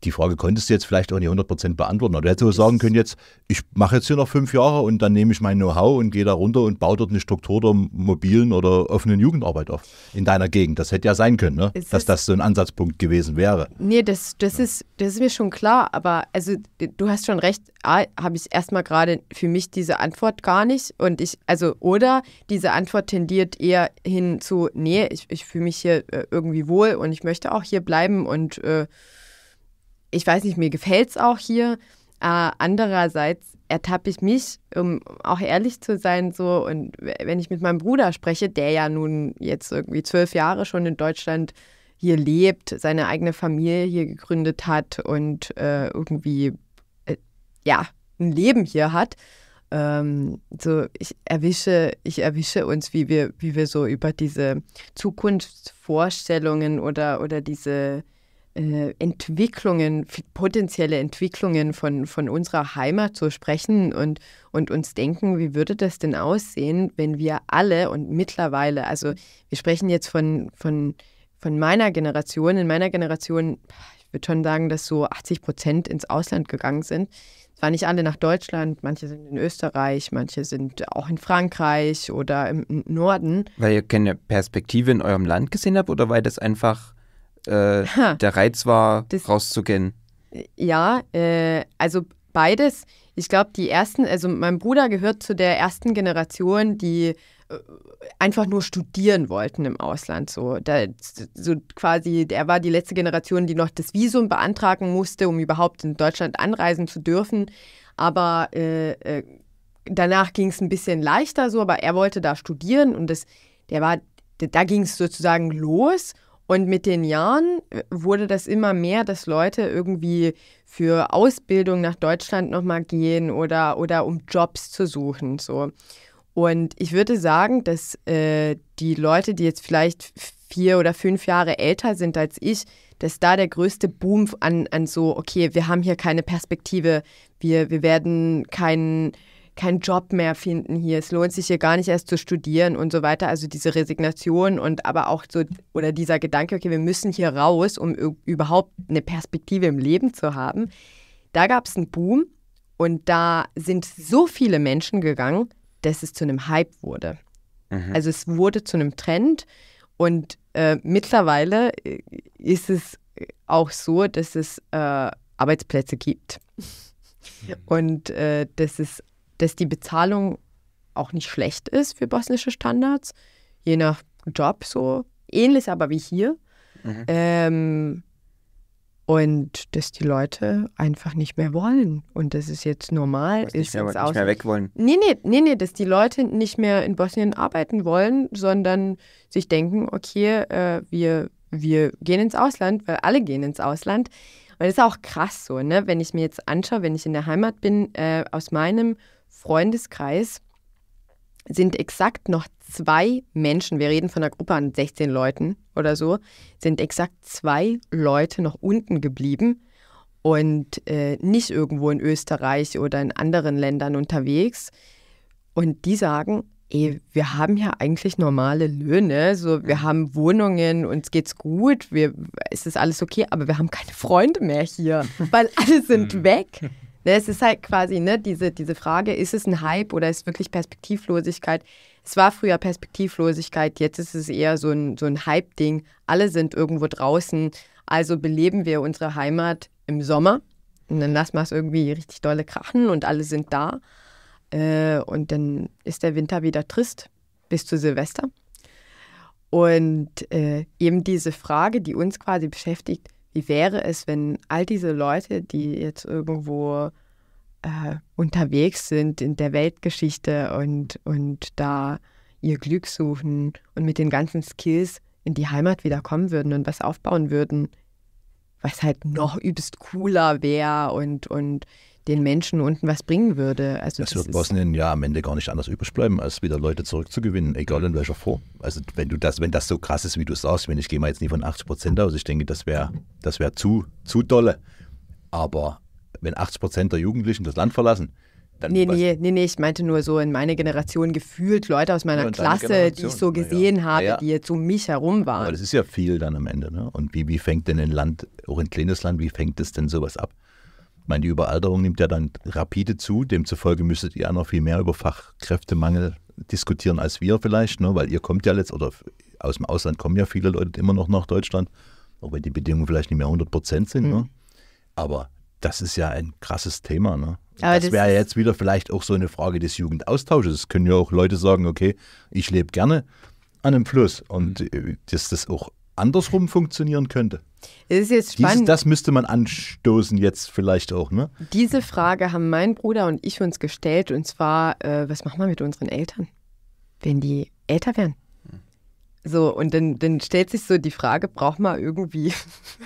die Frage konntest du jetzt vielleicht auch nicht 100% beantworten. Oder du hättest du sagen können jetzt, ich mache jetzt hier noch fünf Jahre und dann nehme ich mein Know-how und gehe da runter und baue dort eine Struktur der mobilen oder offenen Jugendarbeit auf in deiner Gegend. Das hätte ja sein können, ne? dass das so ein Ansatzpunkt gewesen wäre. Nee, das, das, ja. ist, das ist mir schon klar. Aber also du hast schon recht, A, habe ich erstmal gerade für mich diese Antwort gar nicht. Und ich, also, oder diese Antwort tendiert eher hin zu, nee, ich, ich fühle mich hier äh, irgendwie wohl und ich möchte auch hier bleiben und äh, ich weiß nicht, mir gefällt es auch hier. Äh, andererseits ertappe ich mich, um auch ehrlich zu sein, so, und wenn ich mit meinem Bruder spreche, der ja nun jetzt irgendwie zwölf Jahre schon in Deutschland hier lebt, seine eigene Familie hier gegründet hat und äh, irgendwie, äh, ja, ein Leben hier hat. Ähm, so, ich erwische, ich erwische uns, wie wir, wie wir so über diese Zukunftsvorstellungen oder, oder diese äh, Entwicklungen, potenzielle Entwicklungen von, von unserer Heimat zu sprechen und, und uns denken, wie würde das denn aussehen, wenn wir alle und mittlerweile, also wir sprechen jetzt von, von, von meiner Generation, in meiner Generation, ich würde schon sagen, dass so 80 Prozent ins Ausland gegangen sind. Es waren nicht alle nach Deutschland, manche sind in Österreich, manche sind auch in Frankreich oder im Norden. Weil ihr keine Perspektive in eurem Land gesehen habt oder weil das einfach äh, der Reiz war, das, rauszugehen? Ja, äh, also beides. Ich glaube, die ersten, also mein Bruder gehört zu der ersten Generation, die äh, einfach nur studieren wollten im Ausland. So, da, so quasi, er war die letzte Generation, die noch das Visum beantragen musste, um überhaupt in Deutschland anreisen zu dürfen. Aber äh, äh danach ging es ein bisschen leichter so, aber er wollte da studieren und das, der war, da ging es sozusagen los. Und mit den Jahren äh, wurde das immer mehr, dass Leute irgendwie für Ausbildung nach Deutschland nochmal gehen oder, oder um Jobs zu suchen. So. Und ich würde sagen, dass äh, die Leute, die jetzt vielleicht vier oder fünf Jahre älter sind als ich, dass da der größte Boom an, an so, okay, wir haben hier keine Perspektive, wir, wir werden keinen keinen Job mehr finden hier, es lohnt sich hier gar nicht erst zu studieren und so weiter. Also diese Resignation und aber auch so, oder dieser Gedanke, okay, wir müssen hier raus, um überhaupt eine Perspektive im Leben zu haben. Da gab es einen Boom und da sind so viele Menschen gegangen, dass es zu einem Hype wurde. Mhm. Also es wurde zu einem Trend und äh, mittlerweile äh, ist es äh, auch so, dass es äh, Arbeitsplätze gibt. Mhm. Und äh, dass es dass die Bezahlung auch nicht schlecht ist für bosnische Standards, je nach Job so ähnlich, aber wie hier. Mhm. Ähm, und dass die Leute einfach nicht mehr wollen und dass es jetzt normal ist. Nicht mehr, jetzt nicht mehr weg wollen. Nee, nee, nee, nee, dass die Leute nicht mehr in Bosnien arbeiten wollen, sondern sich denken, okay, äh, wir, wir gehen ins Ausland, weil alle gehen ins Ausland. Und das ist auch krass so, ne? wenn ich mir jetzt anschaue, wenn ich in der Heimat bin, äh, aus meinem Freundeskreis sind exakt noch zwei Menschen, wir reden von einer Gruppe an 16 Leuten oder so, sind exakt zwei Leute noch unten geblieben und äh, nicht irgendwo in Österreich oder in anderen Ländern unterwegs. Und die sagen, ey, wir haben ja eigentlich normale Löhne, so wir haben Wohnungen, uns geht's gut, wir, es ist alles okay, aber wir haben keine Freunde mehr hier, weil alle sind hm. weg. Ne, es ist halt quasi ne, diese, diese Frage, ist es ein Hype oder ist es wirklich Perspektivlosigkeit? Es war früher Perspektivlosigkeit, jetzt ist es eher so ein, so ein Hype-Ding. Alle sind irgendwo draußen, also beleben wir unsere Heimat im Sommer. Und dann lassen wir es irgendwie richtig dolle krachen und alle sind da. Äh, und dann ist der Winter wieder trist bis zu Silvester. Und äh, eben diese Frage, die uns quasi beschäftigt, wie wäre es, wenn all diese Leute, die jetzt irgendwo äh, unterwegs sind in der Weltgeschichte und, und da ihr Glück suchen und mit den ganzen Skills in die Heimat wieder kommen würden und was aufbauen würden, was halt noch übelst cooler wäre und, und den Menschen unten was bringen würde. Also das, das wird Bosnien ja am Ende gar nicht anders übrig bleiben, als wieder Leute zurückzugewinnen, egal in welcher Form. Also wenn du das, wenn das so krass ist, wie du es sagst, wenn ich gehe mal jetzt nicht von 80 Prozent aus, ich denke, das wäre das wär zu, zu dolle. Aber wenn 80 Prozent der Jugendlichen das Land verlassen, dann nee, nee, nee, nee, ich meinte nur so in meiner Generation gefühlt Leute aus meiner ja, Klasse, die ich so gesehen ja. habe, ja. die jetzt um mich herum waren. Aber das ist ja viel dann am Ende. Ne? Und wie, wie fängt denn ein Land, auch ein kleines Land, wie fängt es denn sowas ab? Ich meine, die Überalterung nimmt ja dann rapide zu. Demzufolge müsstet ihr auch noch viel mehr über Fachkräftemangel diskutieren als wir vielleicht, ne? weil ihr kommt ja letzt oder aus dem Ausland kommen ja viele Leute immer noch nach Deutschland, auch wenn die Bedingungen vielleicht nicht mehr 100 Prozent sind. Ne? Mhm. Ne? Aber das ist ja ein krasses Thema. Ne? das, das wäre jetzt wieder vielleicht auch so eine Frage des Jugendaustausches. Es können ja auch Leute sagen, okay, ich lebe gerne an einem Fluss und mhm. Äh, dass das auch andersrum funktionieren könnte. Das ist jetzt spannend. Dieses, das müsste man anstoßen jetzt vielleicht auch, ne? Diese Frage haben mein Bruder und ich uns gestellt und zwar, äh, was machen wir mit unseren Eltern, wenn die älter werden? Hm. So, und dann, dann stellt sich so die Frage, braucht man irgendwie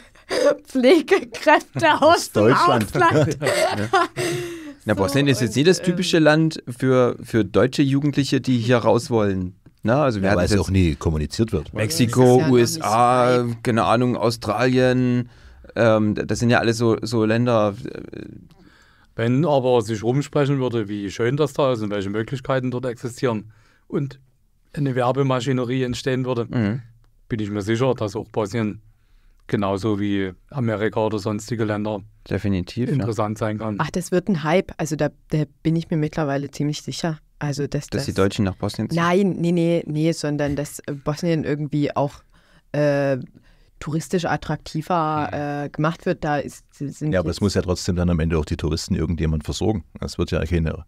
Pflegekräfte aus, aus Deutschland. Ausland? Na, Bosnien ist jetzt nicht das typische ähm, Land für, für deutsche Jugendliche, die hier raus wollen. Na, also wir ja, weil es auch nie kommuniziert wird. Mexiko, ja USA, so keine Ahnung, Australien, ähm, das sind ja alle so, so Länder. Äh, Wenn aber sich rumsprechen würde, wie schön das da ist und welche Möglichkeiten dort existieren und eine Werbemaschinerie entstehen würde, mhm. bin ich mir sicher, dass auch Bosnien genauso wie Amerika oder sonstige Länder Definitiv, interessant ja. sein kann. Ach, das wird ein Hype. Also da, da bin ich mir mittlerweile ziemlich sicher. Also, dass, dass das, die Deutschen nach Bosnien ziehen? Nein, nee, nee, nee, sondern dass äh, Bosnien irgendwie auch äh, touristisch attraktiver mhm. äh, gemacht wird. Da ist, sind ja, aber es muss ja trotzdem dann am Ende auch die Touristen irgendjemand versorgen. Es wird ja keine.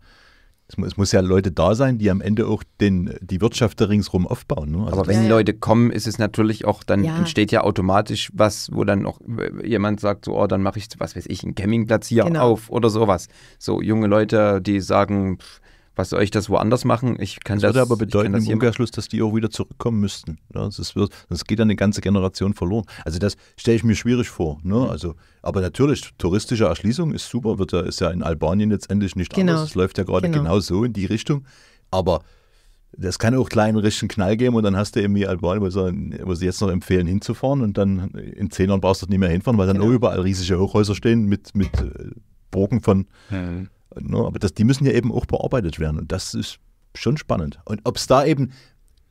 Es muss, es muss, ja Leute da sein, die am Ende auch den, die Wirtschaft da ringsrum aufbauen. Ne? Also aber wenn ja, Leute kommen, ist es natürlich auch, dann ja. entsteht ja automatisch was, wo dann noch äh, jemand sagt, so, oh, dann mache ich, was weiß ich, einen Campingplatz hier genau. auf oder sowas. So junge Leute, die sagen, pff, was soll ich das woanders machen? Ich kann das, das würde aber bedeuten im Umkehrschluss, dass die auch wieder zurückkommen müssten. Ja, ne? das, wird, das geht dann eine ganze Generation verloren. Also das stelle ich mir schwierig vor. Ne? Also, aber natürlich, touristische Erschließung ist super, wird ja, ist ja in Albanien letztendlich nicht genau. anders. Es läuft ja gerade genau. genau so in die Richtung. Aber das kann auch kleinen richtigen Knall geben und dann hast du eben irgendwie Albanien, wo sie jetzt noch empfehlen, hinzufahren und dann in zehn Jahren brauchst du nicht mehr hinfahren, weil dann genau. auch überall riesige Hochhäuser stehen mit, mit äh, Burgen von. Mhm No, ne? aber das, die müssen ja eben auch bearbeitet werden. Und das ist schon spannend. Und ob es da eben,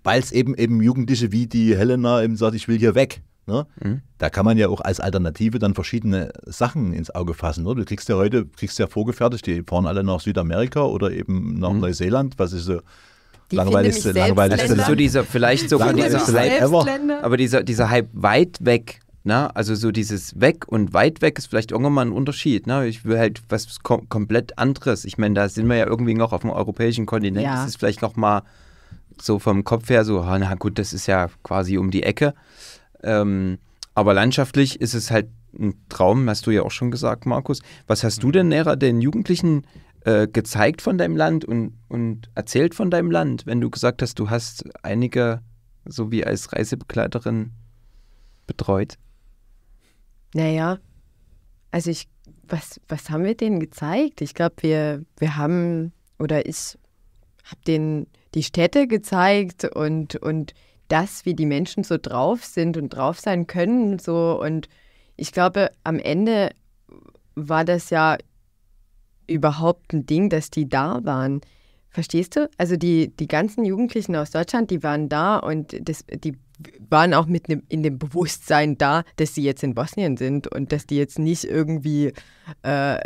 weil es eben eben Jugendliche wie die Helena eben sagt, ich will hier weg, ne? Mhm. da kann man ja auch als Alternative dann verschiedene Sachen ins Auge fassen. Ne? Du kriegst ja heute, kriegst ja vorgefertigt, die fahren alle nach Südamerika oder eben nach mhm. Neuseeland, was ist so die langweiligste, langweiligste Land. So dieser, vielleicht sogar dieser Hype ever. Aber dieser, dieser Hype weit weg na, also so dieses weg und weit weg ist vielleicht irgendwann mal ein Unterschied. Ne? Ich will halt was kom komplett anderes. Ich meine, da sind wir ja irgendwie noch auf dem europäischen Kontinent. Ja. Das ist vielleicht noch mal so vom Kopf her so, ah, na gut, das ist ja quasi um die Ecke. Ähm, aber landschaftlich ist es halt ein Traum, hast du ja auch schon gesagt, Markus. Was hast du mhm. denn näher den Jugendlichen äh, gezeigt von deinem Land und, und erzählt von deinem Land, wenn du gesagt hast, du hast einige so wie als Reisebegleiterin betreut? Naja, also ich, was, was haben wir denen gezeigt? Ich glaube, wir, wir haben, oder ich habe denen die Städte gezeigt und, und das, wie die Menschen so drauf sind und drauf sein können. So. Und ich glaube, am Ende war das ja überhaupt ein Ding, dass die da waren. Verstehst du? Also die, die ganzen Jugendlichen aus Deutschland, die waren da und das, die waren auch mit ne, in dem Bewusstsein da, dass sie jetzt in Bosnien sind und dass die jetzt nicht irgendwie äh,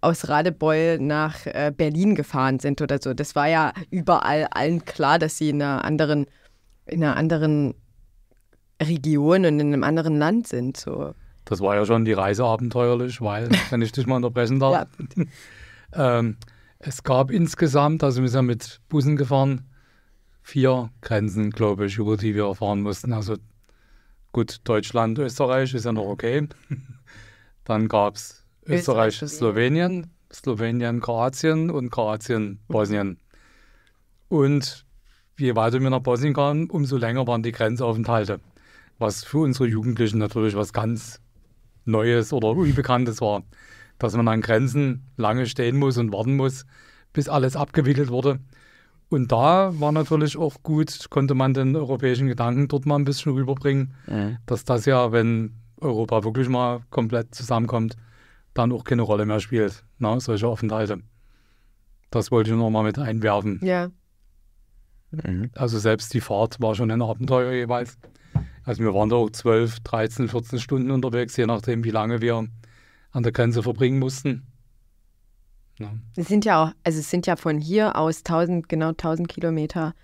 aus Radebeul nach äh, Berlin gefahren sind oder so. Das war ja überall allen klar, dass sie in einer anderen, in einer anderen Region und in einem anderen Land sind. So. Das war ja schon die Reise abenteuerlich, weil, wenn ich dich mal unterbrechen darf. ähm, es gab insgesamt, also wir sind ja mit Bussen gefahren, vier Grenzen, glaube ich, über die wir erfahren mussten. Also gut, Deutschland, Österreich ist ja noch okay. Dann gab es Österreich, Österreich, Slowenien, Slowenien, Kroatien und Kroatien, Bosnien. Und je weiter wir nach Bosnien kamen, umso länger waren die Grenzaufenthalte. Was für unsere Jugendlichen natürlich was ganz Neues oder Unbekanntes war. Dass man an Grenzen lange stehen muss und warten muss, bis alles abgewickelt wurde. Und da war natürlich auch gut, konnte man den europäischen Gedanken dort mal ein bisschen rüberbringen, mhm. dass das ja, wenn Europa wirklich mal komplett zusammenkommt, dann auch keine Rolle mehr spielt, ne? solche Aufenthalte. Das wollte ich noch mal mit einwerfen. Ja. Mhm. Also selbst die Fahrt war schon ein Abenteuer jeweils. Also wir waren da auch 12, 13, 14 Stunden unterwegs, je nachdem, wie lange wir an der Grenze verbringen mussten. Ne? Es sind ja auch, also es sind ja von hier aus 1000, genau 1000 Kilometer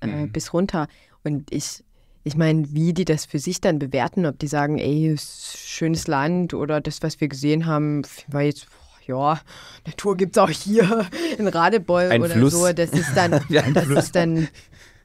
äh, mhm. bis runter. Und ich, ich meine, wie die das für sich dann bewerten, ob die sagen, ey, schönes Land oder das, was wir gesehen haben, war jetzt ja, Natur gibt es auch hier in Radebeul ein oder Fluss. so. Das ist dann, das Fluss. ist dann,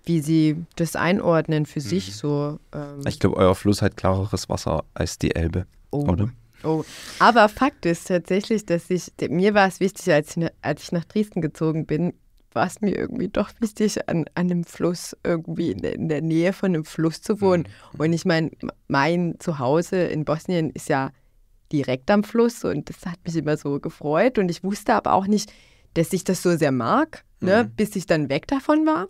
wie sie das einordnen für mhm. sich so. Ähm. Ich glaube, euer Fluss hat klareres Wasser als die Elbe, oh. oder? Oh, aber Fakt ist tatsächlich, dass ich, mir war es wichtig, als ich, als ich nach Dresden gezogen bin, war es mir irgendwie doch wichtig, an, an einem Fluss, irgendwie in der, in der Nähe von einem Fluss zu wohnen. Mhm. Und ich meine, mein Zuhause in Bosnien ist ja direkt am Fluss und das hat mich immer so gefreut. Und ich wusste aber auch nicht, dass ich das so sehr mag, ne, mhm. bis ich dann weg davon war.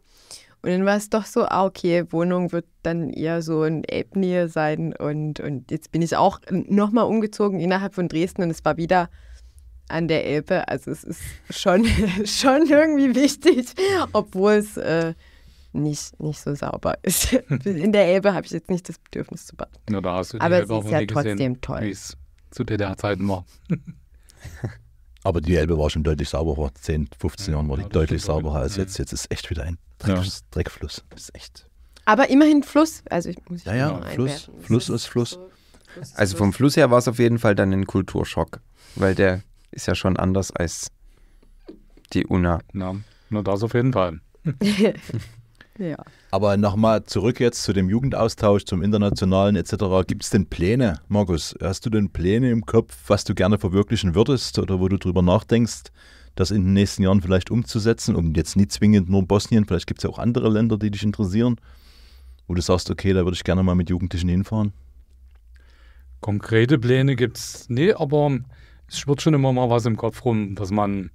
Und dann war es doch so, ah, okay, Wohnung wird dann eher so in Elbnähe sein. Und, und jetzt bin ich auch nochmal umgezogen innerhalb von Dresden und es war wieder an der Elbe. Also es ist schon, schon irgendwie wichtig, obwohl es äh, nicht, nicht so sauber ist. In der Elbe habe ich jetzt nicht das Bedürfnis zu baden. Ja, da hast du die Aber Elbe es ist ja trotzdem gesehen, toll. Wie es zu DDR-Zeiten war. Aber die Elbe war schon deutlich sauberer. Vor 10, 15 Jahren war die deutlich sauberer als jetzt. Jetzt ist echt wieder ein Dreck, ja. Dreckfluss. ist echt. Aber immerhin Fluss. Also ich muss ja, ja, Fluss, Fluss ist Fluss. So, Fluss ist also vom Fluss her war es auf jeden Fall dann ein Kulturschock, weil der ist ja schon anders als die Una. Na, nur das auf jeden Fall. Ja. Aber nochmal zurück jetzt zu dem Jugendaustausch, zum Internationalen etc. Gibt es denn Pläne, Markus? Hast du denn Pläne im Kopf, was du gerne verwirklichen würdest oder wo du drüber nachdenkst, das in den nächsten Jahren vielleicht umzusetzen? Und jetzt nicht zwingend nur Bosnien, vielleicht gibt es ja auch andere Länder, die dich interessieren, wo du sagst, okay, da würde ich gerne mal mit Jugendlichen hinfahren. Konkrete Pläne gibt es, nee, aber es schwirrt schon immer mal was im Kopf rum, dass man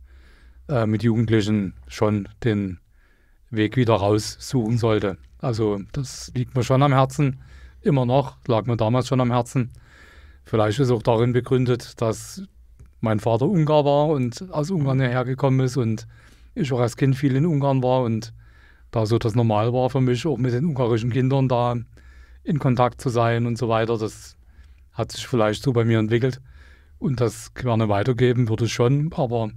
äh, mit Jugendlichen schon den Weg wieder raussuchen sollte. Also das liegt mir schon am Herzen, immer noch, lag mir damals schon am Herzen. Vielleicht ist auch darin begründet, dass mein Vater Ungar war und aus Ungarn mhm. hergekommen ist und ich auch als Kind viel in Ungarn war und da so das normal war für mich, auch mit den ungarischen Kindern da in Kontakt zu sein und so weiter, das hat sich vielleicht so bei mir entwickelt. Und das gerne weitergeben würde ich schon, aber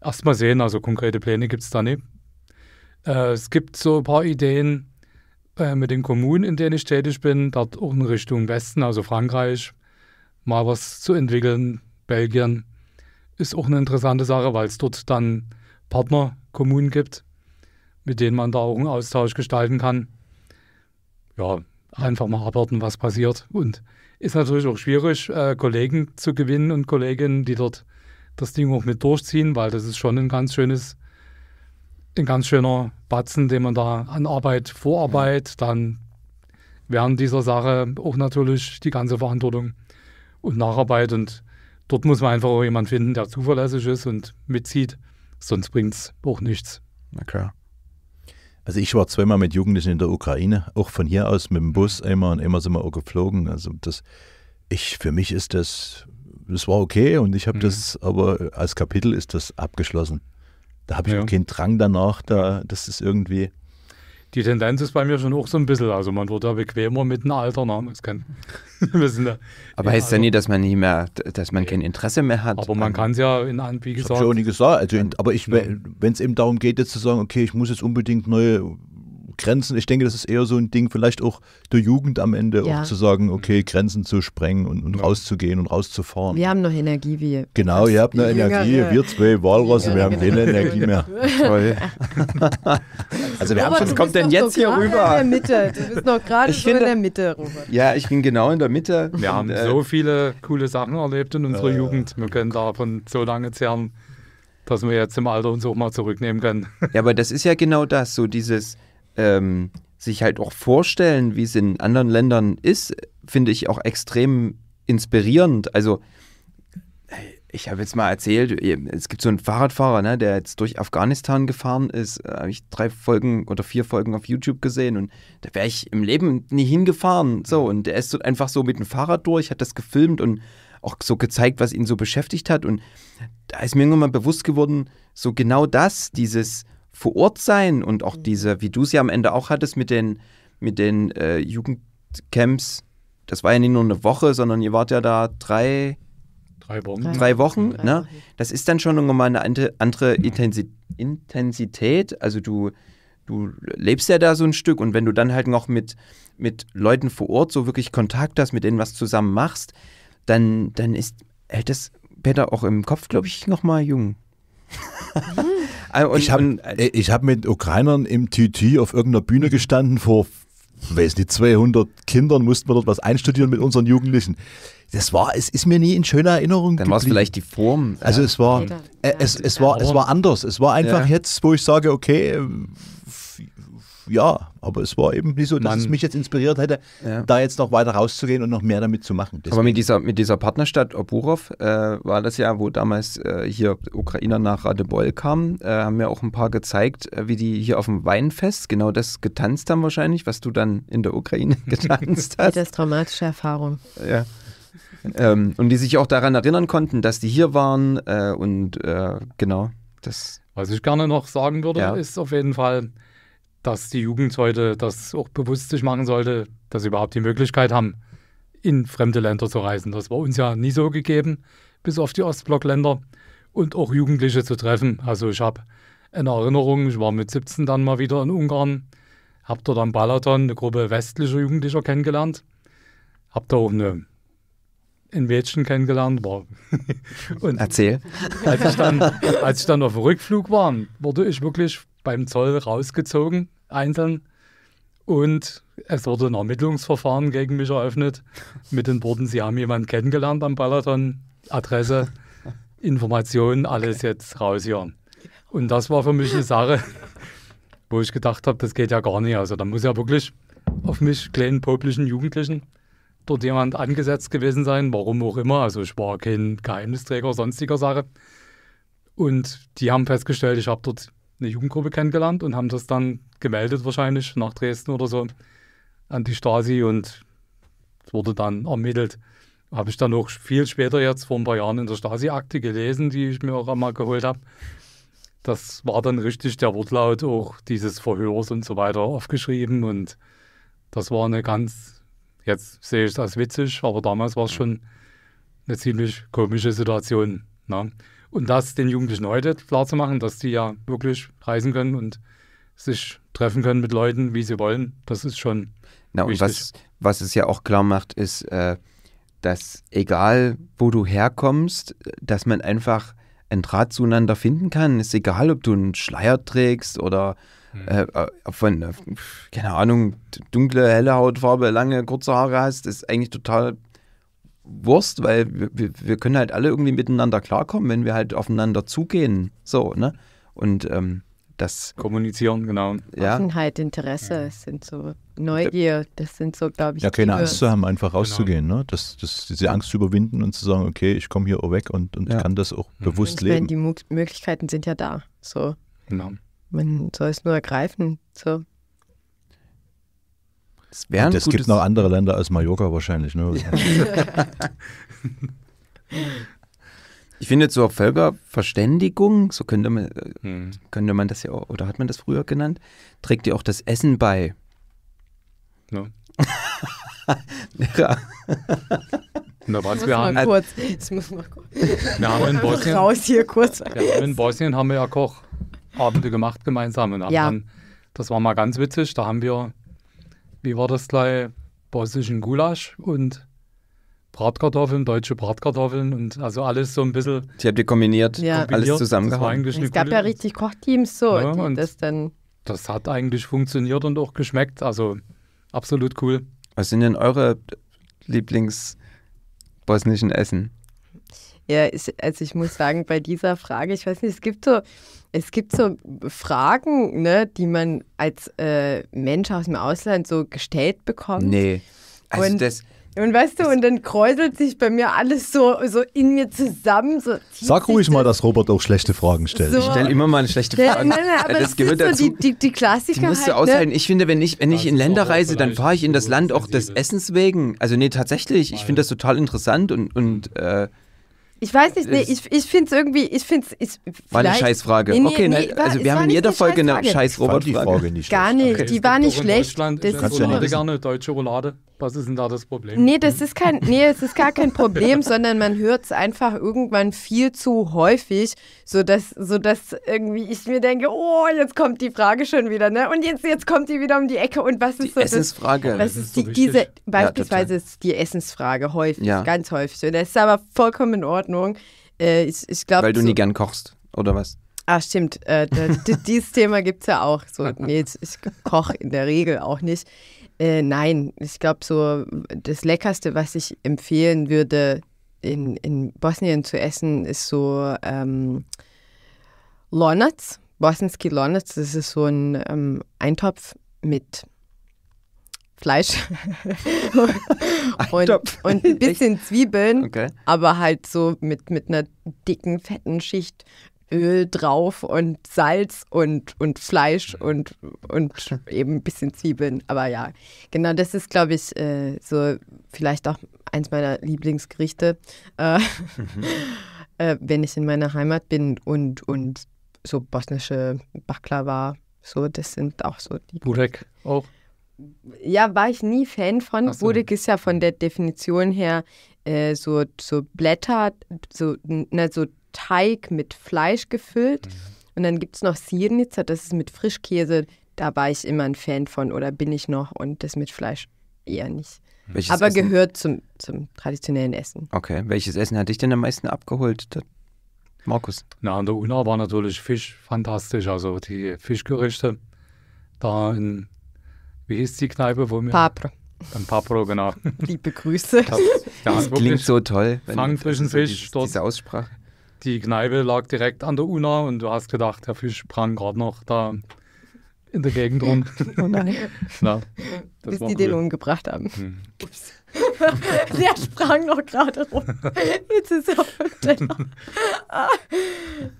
erst mal sehen, also konkrete Pläne gibt es da nicht. Äh, es gibt so ein paar Ideen äh, mit den Kommunen, in denen ich tätig bin, dort auch in Richtung Westen, also Frankreich, mal was zu entwickeln. Belgien ist auch eine interessante Sache, weil es dort dann Partnerkommunen gibt, mit denen man da auch einen Austausch gestalten kann. Ja, einfach mal abwarten, was passiert. Und ist natürlich auch schwierig, äh, Kollegen zu gewinnen und Kolleginnen, die dort das Ding auch mit durchziehen, weil das ist schon ein ganz schönes ein ganz schöner Batzen, den man da an Arbeit, Vorarbeit, dann während dieser Sache auch natürlich die ganze Verantwortung und Nacharbeit. Und dort muss man einfach auch jemanden finden, der zuverlässig ist und mitzieht. Sonst bringt es auch nichts. Okay. Also ich war zweimal mit Jugendlichen in der Ukraine, auch von hier aus mit dem Bus mhm. immer und immer sind wir auch geflogen. Also das, ich, für mich ist das, das war okay und ich habe mhm. das, aber als Kapitel ist das abgeschlossen. Da habe ich ja. auch keinen Drang danach, da, das ist irgendwie. Die Tendenz ist bei mir schon auch so ein bisschen, also man wird ja bequemer mit einem Alter, ne? das kann, wissen da, Aber heißt Alter. ja nie, dass man nicht mehr, dass man kein Interesse mehr hat. Aber man kann es ja in wie gesagt. Ich schon nie gesagt, also, aber ich, wenn es eben darum geht, jetzt zu sagen, okay, ich muss jetzt unbedingt neue Grenzen, ich denke, das ist eher so ein Ding, vielleicht auch der Jugend am Ende, ja. auch zu sagen, mhm. okay, Grenzen zu sprengen und, und ja. rauszugehen und rauszufahren. Wir haben noch Energie, wir. Genau, ihr habt noch Energie, Jüngere. wir zwei Walrosse, wir haben genau. keine Energie mehr. Toll. also wir Robert, haben schon, kommt denn jetzt hier rüber? In der Mitte. Du bist noch gerade so in der Mitte, Robert. Ja, ich bin genau in der Mitte. Wir haben äh, so viele coole Sachen erlebt in unserer äh, Jugend. Wir können davon so lange zehren dass wir jetzt im Alter uns auch mal zurücknehmen können. Ja, aber das ist ja genau das, so dieses, ähm, sich halt auch vorstellen, wie es in anderen Ländern ist, finde ich auch extrem inspirierend. Also äh, ich habe jetzt mal erzählt, es gibt so einen Fahrradfahrer, ne, der jetzt durch Afghanistan gefahren ist. Äh, habe ich drei Folgen oder vier Folgen auf YouTube gesehen und da wäre ich im Leben nie hingefahren. So, mhm. und der ist so einfach so mit dem Fahrrad durch, hat das gefilmt und auch so gezeigt, was ihn so beschäftigt hat. Und da ist mir irgendwann mal bewusst geworden, so genau das, dieses, vor Ort sein und auch mhm. diese, wie du sie am Ende auch hattest mit den, mit den äh, Jugendcamps, das war ja nicht nur eine Woche, sondern ihr wart ja da drei, drei Wochen. Drei Wochen, drei ne? Wochen. Das ist dann schon nochmal eine andere, andere Intensität. Also du, du lebst ja da so ein Stück und wenn du dann halt noch mit, mit Leuten vor Ort so wirklich Kontakt hast, mit denen was zusammen machst, dann, dann ist, hält das Peter auch im Kopf, glaube ich, nochmal jung. Äh, und, ich habe äh, äh, hab mit Ukrainern im TT auf irgendeiner Bühne gestanden vor weiß nicht, 200 Kindern mussten wir dort was einstudieren mit unseren Jugendlichen. Das war, es ist mir nie in schöner Erinnerung. Dann war es vielleicht die Form. Also es war, äh, es, es, war, es war anders. Es war einfach ja. jetzt, wo ich sage, okay, ja, aber es war eben nicht so, dass Man, es mich jetzt inspiriert hätte, ja. da jetzt noch weiter rauszugehen und noch mehr damit zu machen. Deswegen. Aber mit dieser, mit dieser Partnerstadt Oburov äh, war das ja, wo damals äh, hier Ukrainer nach Radebeul kamen, äh, haben mir ja auch ein paar gezeigt, äh, wie die hier auf dem Weinfest genau das getanzt haben wahrscheinlich, was du dann in der Ukraine getanzt hast. Das ist traumatische Erfahrung. Ja. Ähm, und die sich auch daran erinnern konnten, dass die hier waren äh, und äh, genau das. Was ich gerne noch sagen würde, ja. ist auf jeden Fall, dass die Jugend heute das auch bewusst sich machen sollte, dass sie überhaupt die Möglichkeit haben, in fremde Länder zu reisen. Das war uns ja nie so gegeben, bis auf die Ostblockländer und auch Jugendliche zu treffen. Also ich habe eine Erinnerung, ich war mit 17 dann mal wieder in Ungarn, habe dort am Balaton eine Gruppe westlicher Jugendlicher kennengelernt, habe da auch eine ein Mädchen kennengelernt und Erzähl. Als ich, dann, als ich dann auf dem Rückflug war, wurde ich wirklich beim Zoll rausgezogen, einzeln. Und es wurde ein Ermittlungsverfahren gegen mich eröffnet mit den Worten, Sie haben jemanden kennengelernt am Balaton, Adresse, Informationen, alles jetzt raus hier. Und das war für mich eine Sache, wo ich gedacht habe, das geht ja gar nicht. Also da muss ja wirklich auf mich, kleinen poplichen Jugendlichen, dort jemand angesetzt gewesen sein, warum auch immer. Also ich war kein Geheimnisträger sonstiger Sache. Und die haben festgestellt, ich habe dort eine Jugendgruppe kennengelernt und haben das dann gemeldet wahrscheinlich nach Dresden oder so an die Stasi und es wurde dann ermittelt. Habe ich dann auch viel später jetzt vor ein paar Jahren in der Stasi-Akte gelesen, die ich mir auch einmal geholt habe. Das war dann richtig der Wortlaut auch dieses Verhörs und so weiter aufgeschrieben und das war eine ganz, jetzt sehe ich das witzig, aber damals war es schon eine ziemlich komische Situation. Ne? Und das den Jugendlichen heute klar zu machen, dass die ja wirklich reisen können und sich treffen können mit Leuten, wie sie wollen, das ist schon. Na, und was, was es ja auch klar macht, ist, äh, dass egal wo du herkommst, dass man einfach ein Draht zueinander finden kann. Ist egal, ob du einen Schleier trägst oder mhm. äh, von, äh, keine Ahnung, dunkle, helle Hautfarbe, lange, kurze Haare hast, ist eigentlich total Wurst, weil wir, wir können halt alle irgendwie miteinander klarkommen, wenn wir halt aufeinander zugehen. So, ne? Und ähm, das. Kommunizieren, genau. Ja. Offenheit, Interesse, ja. sind so Neugier, das sind so, glaube ich. Ja, keine Angst zu haben, einfach rauszugehen, genau. ne? Das, das, diese Angst zu überwinden und zu sagen, okay, ich komme hier auch weg und, und ja. kann das auch mhm. bewusst und leben. Die Möglichkeiten sind ja da. So. Genau. Man soll es nur ergreifen. So. Es wäre Es gibt noch andere Länder als Mallorca wahrscheinlich. Ne? ich finde zur Völkerverständigung, so könnte man, äh, hm. könnte man das ja auch, oder hat man das früher genannt, trägt ja auch das Essen bei. Ne? ja. Und da war's, wir haben, mal kurz. Jetzt muss mal kurz. Wir haben in Bosnien, raus hier kurz. Ja, in Bosnien haben wir ja Kochabende gemacht gemeinsam. Und ja. Dann, das war mal ganz witzig. Da haben wir wie war das gleich? Bosnischen Gulasch und Bratkartoffeln, deutsche Bratkartoffeln und also alles so ein bisschen. Ich habe die kombiniert, ja. kombiniert, alles zusammengehauen. Es gab ja richtig Kochteams so, ja, und das dann. Das hat eigentlich funktioniert und auch geschmeckt, also absolut cool. Was sind denn eure Lieblingsbosnischen Essen? Ja, ich, also ich muss sagen, bei dieser Frage, ich weiß nicht, es gibt so, es gibt so Fragen, ne, die man als äh, Mensch aus dem Ausland so gestellt bekommt. Nee. Also und, das, und weißt du, und dann kräuselt sich bei mir alles so, so in mir zusammen. So Sag ruhig mal, dass Robert auch schlechte Fragen stellt. So, ich stelle immer mal eine schlechte Frage. Nein, nein, aber das, das gehört so dazu. Die, die, die Klassiker. Die musst du halt, ne? aushalten. Ne? Ich finde, wenn ich, wenn ich in Länder reise, dann fahre ich in das Land auch des Essens wegen. Also, nee, tatsächlich. Ich finde das total interessant und. und äh, ich weiß nicht, nee, ich, ich finde es irgendwie, ich finde es. War eine Scheißfrage. Nee, nee, okay, ne, nee, also war, wir haben in jeder Folge eine scheiß robot -Frage. nicht Gar nicht, okay. die war nicht schlecht. Das ist kannst du ja nicht, gar deutsche Roulade. Was ist denn da das Problem? Nee, das hm? ist kein, nee, es ist gar kein Problem, sondern man hört es einfach irgendwann viel zu häufig, sodass, sodass irgendwie ich mir denke, oh, jetzt kommt die Frage schon wieder, ne? Und jetzt, jetzt kommt die wieder um die Ecke und was ist so die das? Essensfrage. Was ist, die, so diese, beispielsweise ja, ist die Essensfrage häufig, ja. ganz häufig. Und das ist aber vollkommen in Ordnung. Äh, ich, ich glaub, Weil du so, nie gern kochst, oder was? Ah, stimmt. Äh, dieses Thema gibt es ja auch. So, nee, ich koche in der Regel auch nicht. Äh, nein, ich glaube, so das Leckerste, was ich empfehlen würde, in, in Bosnien zu essen, ist so ähm, Lornats, Bosnski Lornats. Das ist so ein ähm, Eintopf mit Fleisch und, und, ein bisschen Zwiebeln, okay. aber halt so mit, mit einer dicken, fetten Schicht Öl drauf und Salz und, und Fleisch mhm. und, und eben ein bisschen Zwiebeln. Aber ja, genau, das ist, glaube ich, äh, so vielleicht auch eins meiner Lieblingsgerichte, äh, mhm. äh, wenn ich in meiner Heimat bin und, und so bosnische Baklava, so, das sind auch so die. Burek auch? Ja, war ich nie Fan von. So. Burek ist ja von mhm. der Definition her äh, so, so Blätter, so, na, so Teig mit Fleisch gefüllt. Mhm. Und dann gibt es noch Sirnitzer, das ist mit Frischkäse. Da war ich immer ein Fan von oder bin ich noch und das mit Fleisch eher nicht. Welches Aber Essen? gehört zum, zum traditionellen Essen. Okay, welches Essen hat dich denn am meisten abgeholt, Markus? Na, an der Una war natürlich Fisch fantastisch, also die Fischgerichte. Da in, wie hieß die Kneipe, wo wir. Papro. Ein Papro, genau. Liebe Grüße. Das, ja, klingt so toll. Fang frischen also Fisch. So die, diese Aussprache die Kneipe lag direkt an der Una und du hast gedacht, der Fisch sprang gerade noch da in der Gegend rum. Oh nein. Na, Bis die cool. den umgebracht haben. Hm. Ups. der sprang noch gerade rum. Jetzt ist er auf dem Teller. Ah.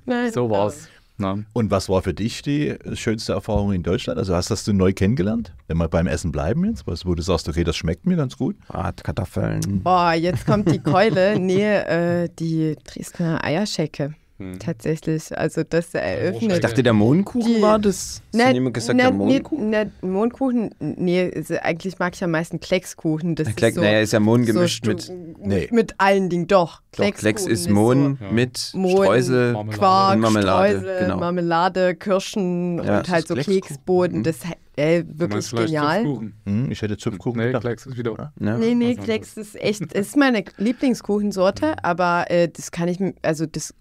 nein. So war's. Maßnahmen. Und was war für dich die schönste Erfahrung in Deutschland? Also hast das du neu kennengelernt? Wenn wir beim Essen bleiben jetzt, was, wo du sagst, okay, das schmeckt mir ganz gut. Bratkartoffeln. Ah, Boah, jetzt kommt die Keule. nee, äh, die Dresdner Eierschecke. Tatsächlich, also das eröffnet. Ich dachte, der Mohnkuchen die, war das. Hast ne, jemand gesagt, ne, der Mohnkuchen? Ne, ne, Mohnkuchen, nee, eigentlich mag ich am meisten Kleckskuchen. Das Kleck, ist so, naja, ist ja Mohn gemischt so mit. Nee. Mit allen Dingen, doch. Kleckskuchen Klecks ist Mohn so, mit Mohn, Streusel, Marmelade. Quark, und Marmelade, Streusel, genau. Marmelade, Kirschen ja, und halt so Keksboden. Mhm. Das äh, Ey, wirklich genial. Hm, ich hätte Zupfkuchen nee, gedacht. Klecks ist wieder, oder? Ja. Nee, nee, Klecks ist echt, ist meine Lieblingskuchensorte, mhm. aber äh, das kann ich, also das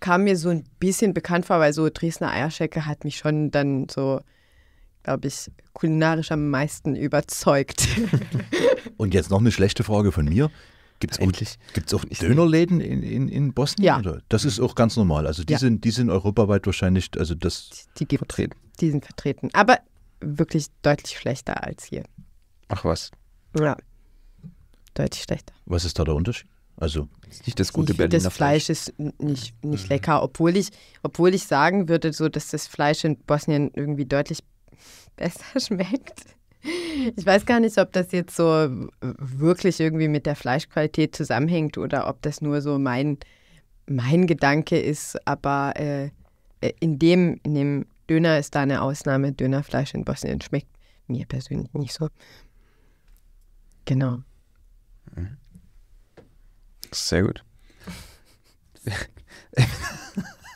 kam mir so ein bisschen bekannt vor, weil so Dresdner Eierschecke hat mich schon dann so, glaube ich, kulinarisch am meisten überzeugt. Und jetzt noch eine schlechte Frage von mir. Gibt es auch, gibt's auch Dönerläden in, in, in Bosnien? Ja. Oder? Das ist auch ganz normal. Also die, ja. sind, die sind europaweit wahrscheinlich, also das die, die vertreten. Die sind vertreten. Aber wirklich deutlich schlechter als hier. Ach was. Ja. Deutlich schlechter. Was ist da der Unterschied? Also ist nicht das gute ich, Berliner Das Fleisch, Fleisch ist nicht, nicht mhm. lecker, obwohl ich, obwohl ich sagen würde, so, dass das Fleisch in Bosnien irgendwie deutlich besser schmeckt. Ich weiß gar nicht, ob das jetzt so wirklich irgendwie mit der Fleischqualität zusammenhängt oder ob das nur so mein, mein Gedanke ist. Aber äh, in, dem, in dem Döner ist da eine Ausnahme. Dönerfleisch in Bosnien schmeckt mir persönlich nicht so. Genau. Sehr gut.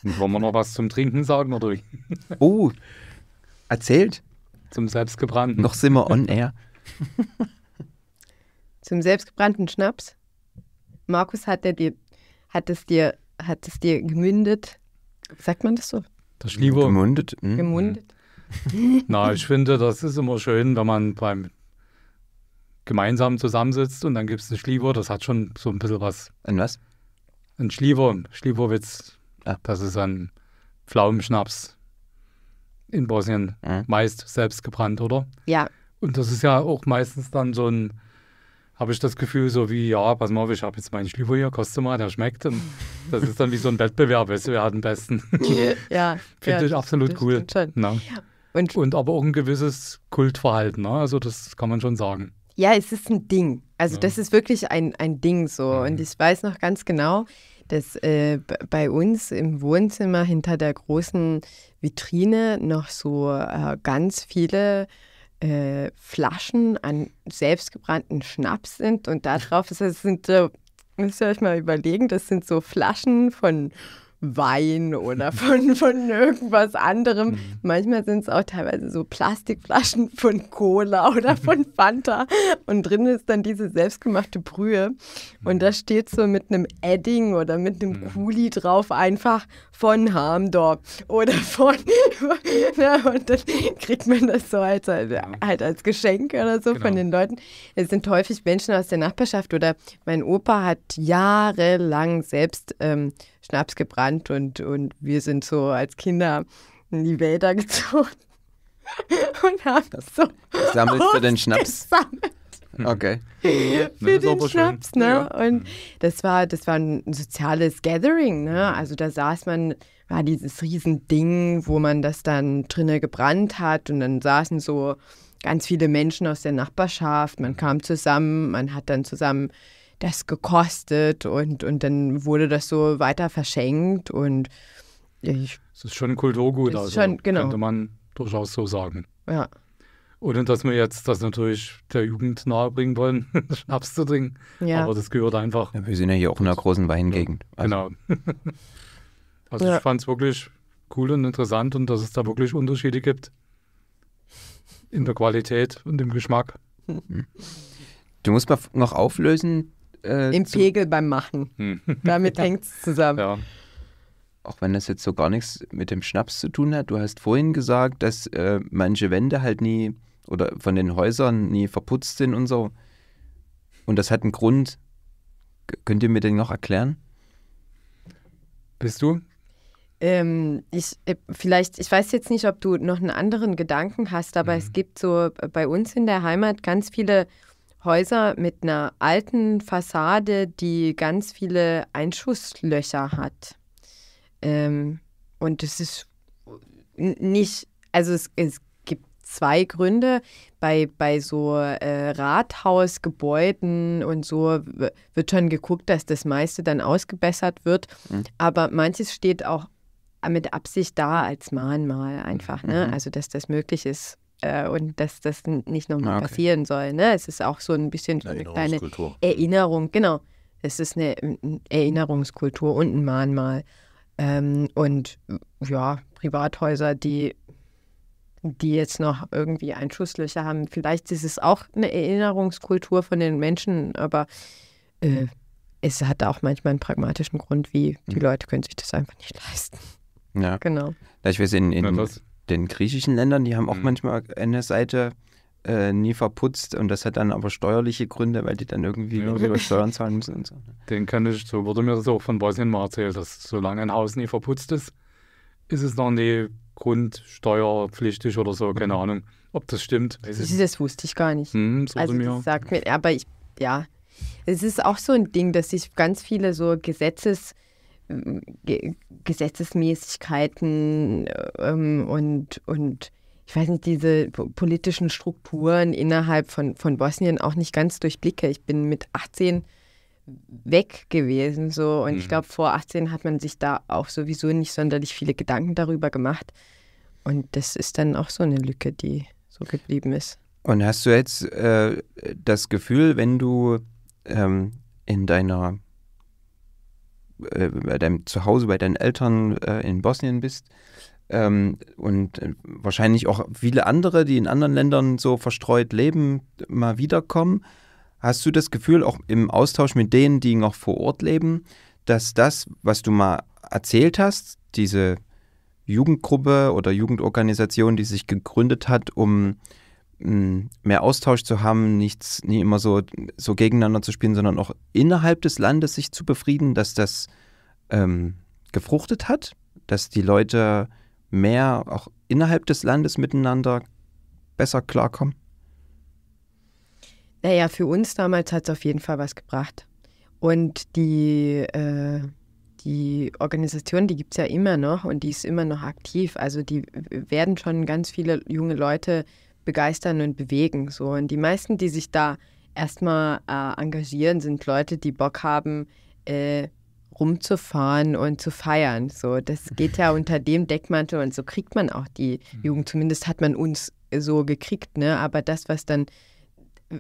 Wollen wir noch was zum Trinken sagen oder wie? Oh, erzählt. Zum selbstgebrannten. Noch sind wir on air. zum selbstgebrannten Schnaps. Markus hat, der dir, hat, es dir, hat es dir gemündet. Sagt man das so? Das Lieber. Gemündet. Mhm. Gemundet. Na, ich finde, das ist immer schön, wenn man beim gemeinsam zusammensitzt und dann gibt es ein Schliefer, das hat schon so ein bisschen was. Ein was? Ein Schlieber, Schlieberwitz. Ah. Das ist ein Pflaumenschnaps in Bosnien, mhm. meist selbst gebrannt, oder? Ja. Und das ist ja auch meistens dann so ein, habe ich das Gefühl, so wie, ja, pass mal auf, ich habe jetzt meinen Schliefer hier, koste mal, der schmeckt. Und das ist dann wie so ein Wettbewerb, weißt du, wer hat den besten. ja. Finde ja, ich absolut cool. Ne? Und, und aber auch ein gewisses Kultverhalten, ne? also das kann man schon sagen ja, es ist ein Ding. Also ja. das mhm. ist wirklich ein, ein Ding so. Mhm. Und ich weiß noch ganz genau, dass äh, bei uns im Wohnzimmer hinter der großen Vitrine noch so äh, ganz viele äh, Flaschen an selbstgebrannten Schnaps sind und darauf ist, das sind so, müsst ihr euch mal überlegen, das sind so Flaschen von Wein oder von, von irgendwas anderem. Mhm. Manchmal sind es auch teilweise so Plastikflaschen von Cola oder von Fanta. Und drin ist dann diese selbstgemachte Brühe. Und mhm. da steht so mit einem Edding oder mit einem mhm. Kuli drauf einfach von Harmdorf oder von. ja, und dann kriegt man das so als, halt als Geschenk oder so genau. von den Leuten. Es sind häufig Menschen aus der Nachbarschaft oder mein Opa hat jahrelang selbst. Ähm, Schnaps gebrannt und, und wir sind so als Kinder in die Wälder gezogen und haben das so. Sammelst du den Schnaps? Okay. Für den Schnaps, ne? Und mhm. das war, das war ein soziales Gathering, ne? Also da saß man, war dieses Riesending, wo man das dann drinne gebrannt hat und dann saßen so ganz viele Menschen aus der Nachbarschaft, man kam zusammen, man hat dann zusammen das gekostet und, und dann wurde das so weiter verschenkt und ich. Es ist schon ein Kulturgut, also schon, genau. könnte man durchaus so sagen. Ja. Ohne dass wir jetzt das natürlich der Jugend nahebringen wollen, Schnaps zu trinken. Ja. Aber das gehört einfach. Ja, wir sind ja hier auch in einer großen Weingegend. Genau. Also. Genau. also ja. ich fand es wirklich cool und interessant und dass es da wirklich Unterschiede gibt in der Qualität und im Geschmack. Hm. Du musst mal noch auflösen, äh, Im Pegel beim Machen. Hm. Damit ja. hängt es zusammen. Ja. Auch wenn das jetzt so gar nichts mit dem Schnaps zu tun hat, du hast vorhin gesagt, dass äh, manche Wände halt nie oder von den Häusern nie verputzt sind und so. Und das hat einen Grund. K könnt ihr mir den noch erklären? Bist du? Ähm, ich, äh, vielleicht, ich weiß jetzt nicht, ob du noch einen anderen Gedanken hast, aber mhm. es gibt so äh, bei uns in der Heimat ganz viele Häuser mit einer alten Fassade, die ganz viele Einschusslöcher hat. Ähm, und es ist nicht, also es, es gibt zwei Gründe. Bei, bei so äh, Rathausgebäuden und so wird schon geguckt, dass das meiste dann ausgebessert wird. Mhm. Aber manches steht auch mit Absicht da als Mahnmal einfach, ne? Mhm. Also dass das möglich ist, äh, und dass das nicht nochmal ah, okay. passieren soll. Ne? Es ist auch so ein bisschen eine, eine kleine mhm. Erinnerung, genau. Es ist eine Erinnerungskultur und ein Mahnmal. Ähm, und ja, Privathäuser, die, die jetzt noch irgendwie Einschusslöcher haben, vielleicht ist es auch eine Erinnerungskultur von den Menschen, aber äh, mhm. es hat auch manchmal einen pragmatischen Grund, wie die mhm. Leute können sich das einfach nicht leisten. Ja. Genau. Ich weiß, in, in, ja, das, den griechischen Ländern, die haben auch mhm. manchmal eine Seite äh, nie verputzt und das hat dann aber steuerliche Gründe, weil die dann irgendwie ja. über Steuern zahlen müssen und so. Ne? Den kann ich, so wurde mir das auch von Bosnien mal erzählt, dass solange ein Haus nie verputzt ist, ist es noch nie grundsteuerpflichtig oder so, keine mhm. Ahnung. Ob das stimmt, weiß ich Das wusste ich gar nicht. Hm, so also mir. sagt mir, aber ich, ja. Es ist auch so ein Ding, dass sich ganz viele so Gesetzes- Gesetzesmäßigkeiten ähm, und, und ich weiß nicht, diese politischen Strukturen innerhalb von, von Bosnien auch nicht ganz durchblicke. Ich bin mit 18 weg gewesen so und mhm. ich glaube, vor 18 hat man sich da auch sowieso nicht sonderlich viele Gedanken darüber gemacht. Und das ist dann auch so eine Lücke, die so geblieben ist. Und hast du jetzt äh, das Gefühl, wenn du ähm, in deiner äh, bei deinem Zuhause, bei deinen Eltern äh, in Bosnien bist. Ähm, und äh, wahrscheinlich auch viele andere, die in anderen Ländern so verstreut leben, mal wiederkommen. Hast du das Gefühl, auch im Austausch mit denen, die noch vor Ort leben, dass das, was du mal erzählt hast, diese Jugendgruppe oder Jugendorganisation, die sich gegründet hat, um mehr Austausch zu haben, nichts, nie immer so, so gegeneinander zu spielen, sondern auch innerhalb des Landes sich zu befrieden, dass das ähm, gefruchtet hat, dass die Leute mehr auch innerhalb des Landes miteinander besser klarkommen? Naja, für uns damals hat es auf jeden Fall was gebracht. Und die, äh, die Organisation, die gibt es ja immer noch und die ist immer noch aktiv. Also die werden schon ganz viele junge Leute begeistern und bewegen. So. Und die meisten, die sich da erstmal äh, engagieren, sind Leute, die Bock haben, äh, rumzufahren und zu feiern. So, das geht ja unter dem Deckmantel und so kriegt man auch die hm. Jugend. Zumindest hat man uns so gekriegt, ne? Aber das, was dann äh,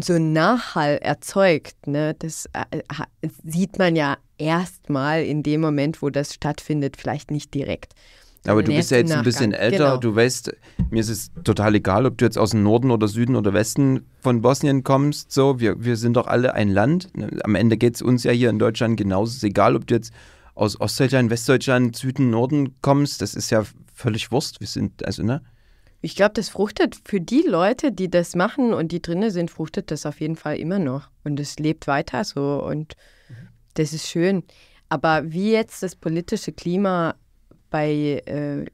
so einen Nachhall erzeugt, ne, das äh, sieht man ja erstmal in dem Moment, wo das stattfindet, vielleicht nicht direkt. Aber du bist ja jetzt Nachgang. ein bisschen älter, genau. du weißt, mir ist es total egal, ob du jetzt aus dem Norden oder Süden oder Westen von Bosnien kommst, so, wir, wir sind doch alle ein Land. Am Ende geht es uns ja hier in Deutschland genauso, es ist egal, ob du jetzt aus Ostdeutschland, Westdeutschland, Süden, Norden kommst, das ist ja völlig Wurst, wir sind, also, ne? Ich glaube, das fruchtet für die Leute, die das machen und die drinne sind, fruchtet das auf jeden Fall immer noch. Und es lebt weiter so und mhm. das ist schön. Aber wie jetzt das politische Klima bei, äh,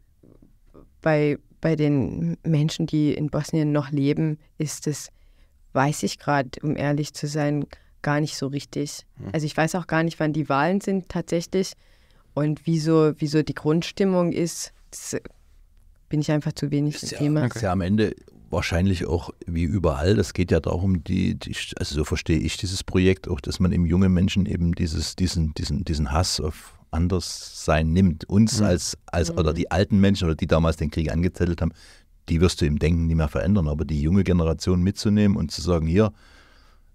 bei, bei den Menschen, die in Bosnien noch leben, ist es, weiß ich gerade, um ehrlich zu sein, gar nicht so richtig. Hm. Also ich weiß auch gar nicht, wann die Wahlen sind tatsächlich und wieso wie die Grundstimmung ist. das äh, bin ich einfach zu wenig ist im ja, Thema. Okay. Ist ja am Ende wahrscheinlich auch wie überall, das geht ja darum, die, die, also so verstehe ich dieses Projekt auch, dass man eben junge Menschen eben dieses, diesen, diesen, diesen Hass auf anders sein nimmt. Uns mhm. als, als mhm. oder die alten Menschen oder die damals den Krieg angezettelt haben, die wirst du im Denken nicht mehr verändern. Aber die junge Generation mitzunehmen und zu sagen, hier,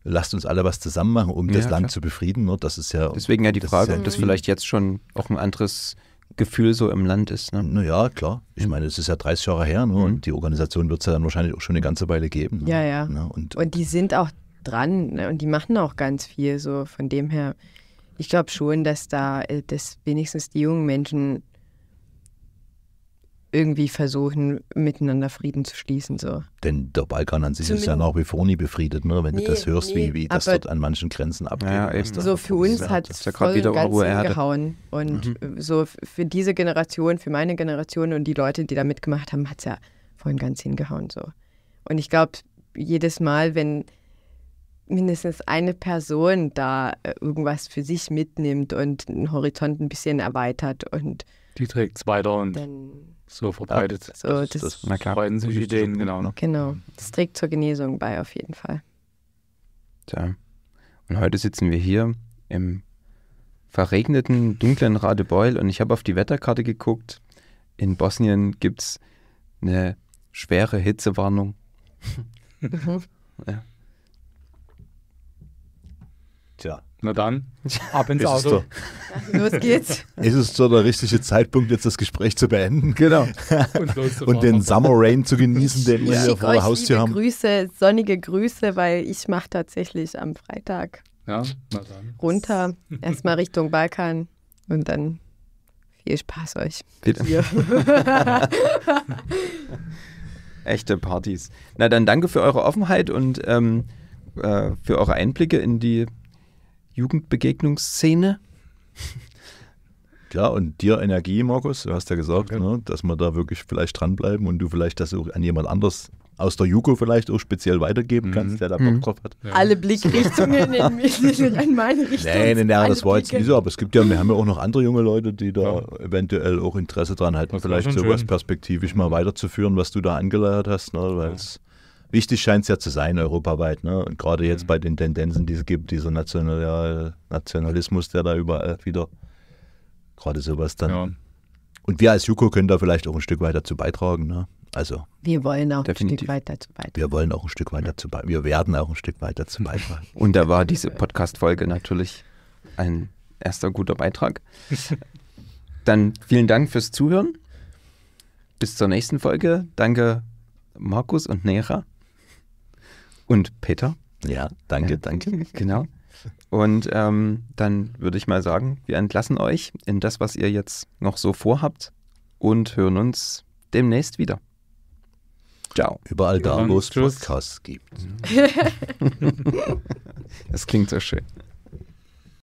lasst uns alle was zusammen machen, um ja, das Land klar. zu befrieden, ne? das ist ja. Deswegen ja die Frage, ja ob das vielleicht jetzt schon auch ein anderes Gefühl so im Land ist. Ne? Naja, klar. Ich mhm. meine, es ist ja 30 Jahre her ne? mhm. und die Organisation wird es ja dann wahrscheinlich auch schon eine ganze Weile geben. Ne? Ja, ja. Ne? Und, und die sind auch dran ne? und die machen auch ganz viel. So von dem her ich glaube schon, dass da äh, dass wenigstens die jungen Menschen irgendwie versuchen, miteinander Frieden zu schließen. So. Denn der Balkan an sich Zumindest ist ja nach wie vor nie befriedet, ne? wenn nee, du das hörst, nee, wie, wie das dort an manchen Grenzen abgeht. Ja, ja, so für uns hat es ja voll wieder ganz umgehauen. Und mhm. Äh, so für diese Generation, für meine Generation und die Leute, die da mitgemacht haben, hat es ja voll ganz hingehauen. So. Und ich glaube, jedes Mal, wenn mindestens eine Person da äh, irgendwas für sich mitnimmt und den Horizont ein bisschen erweitert und die trägt es weiter und so verbreitet. So, das, das, das na freuen sich Ideen, genau. Ne? Genau, das trägt zur Genesung bei auf jeden Fall. Tja. Und heute sitzen wir hier im verregneten, dunklen Radebeul und ich habe auf die Wetterkarte geguckt. In Bosnien gibt es eine schwere Hitzewarnung. Mhm. ja. Na dann, ab ins Auto. Los geht's. Ist es so der richtige Zeitpunkt, jetzt das Gespräch zu beenden? Genau. Und, Und den Summer Rain zu genießen, den wir hier vor der Haustür haben. Grüße, sonnige Grüße, weil ich mache tatsächlich am Freitag ja, na dann. runter, erstmal Richtung Balkan und dann viel Spaß euch. Bitte. Echte Partys. Na dann danke für eure Offenheit und ähm, äh, für eure Einblicke in die Jugendbegegnungsszene. Klar, und dir Energie, Markus, du hast ja gesagt, okay. ne, dass wir da wirklich vielleicht dranbleiben und du vielleicht das auch an jemand anders aus der Jugo vielleicht auch speziell weitergeben mhm. kannst, der da Bock mhm. drauf hat. Ja. Alle Blickrichtungen in, in meine Richtung. Nein, nein, nein, das war jetzt nicht so, aber es gibt ja, wir haben ja auch noch andere junge Leute, die da ja. eventuell auch Interesse dran hätten, vielleicht sowas perspektivisch mal mhm. weiterzuführen, was du da angeleiert hast, ne, weil es Wichtig scheint es ja zu sein europaweit. Ne? Und gerade jetzt mhm. bei den Tendenzen, die es gibt, dieser National Nationalismus, der da überall wieder gerade sowas dann. Ja. Und wir als Juko können da vielleicht auch ein Stück weit dazu beitragen. Ne? Also, wir wollen auch definitiv. ein Stück weit dazu beitragen. Wir wollen auch ein Stück weit dazu beitragen. Wir werden auch ein Stück weit dazu beitragen. Und da war diese Podcast-Folge natürlich ein erster guter Beitrag. Dann vielen Dank fürs Zuhören. Bis zur nächsten Folge. Danke, Markus und Nera. Und Peter. Ja, danke, ja, danke. Genau. Und ähm, dann würde ich mal sagen, wir entlassen euch in das, was ihr jetzt noch so vorhabt und hören uns demnächst wieder. Ciao. Überall da, wo es Podcasts gibt. das klingt so schön.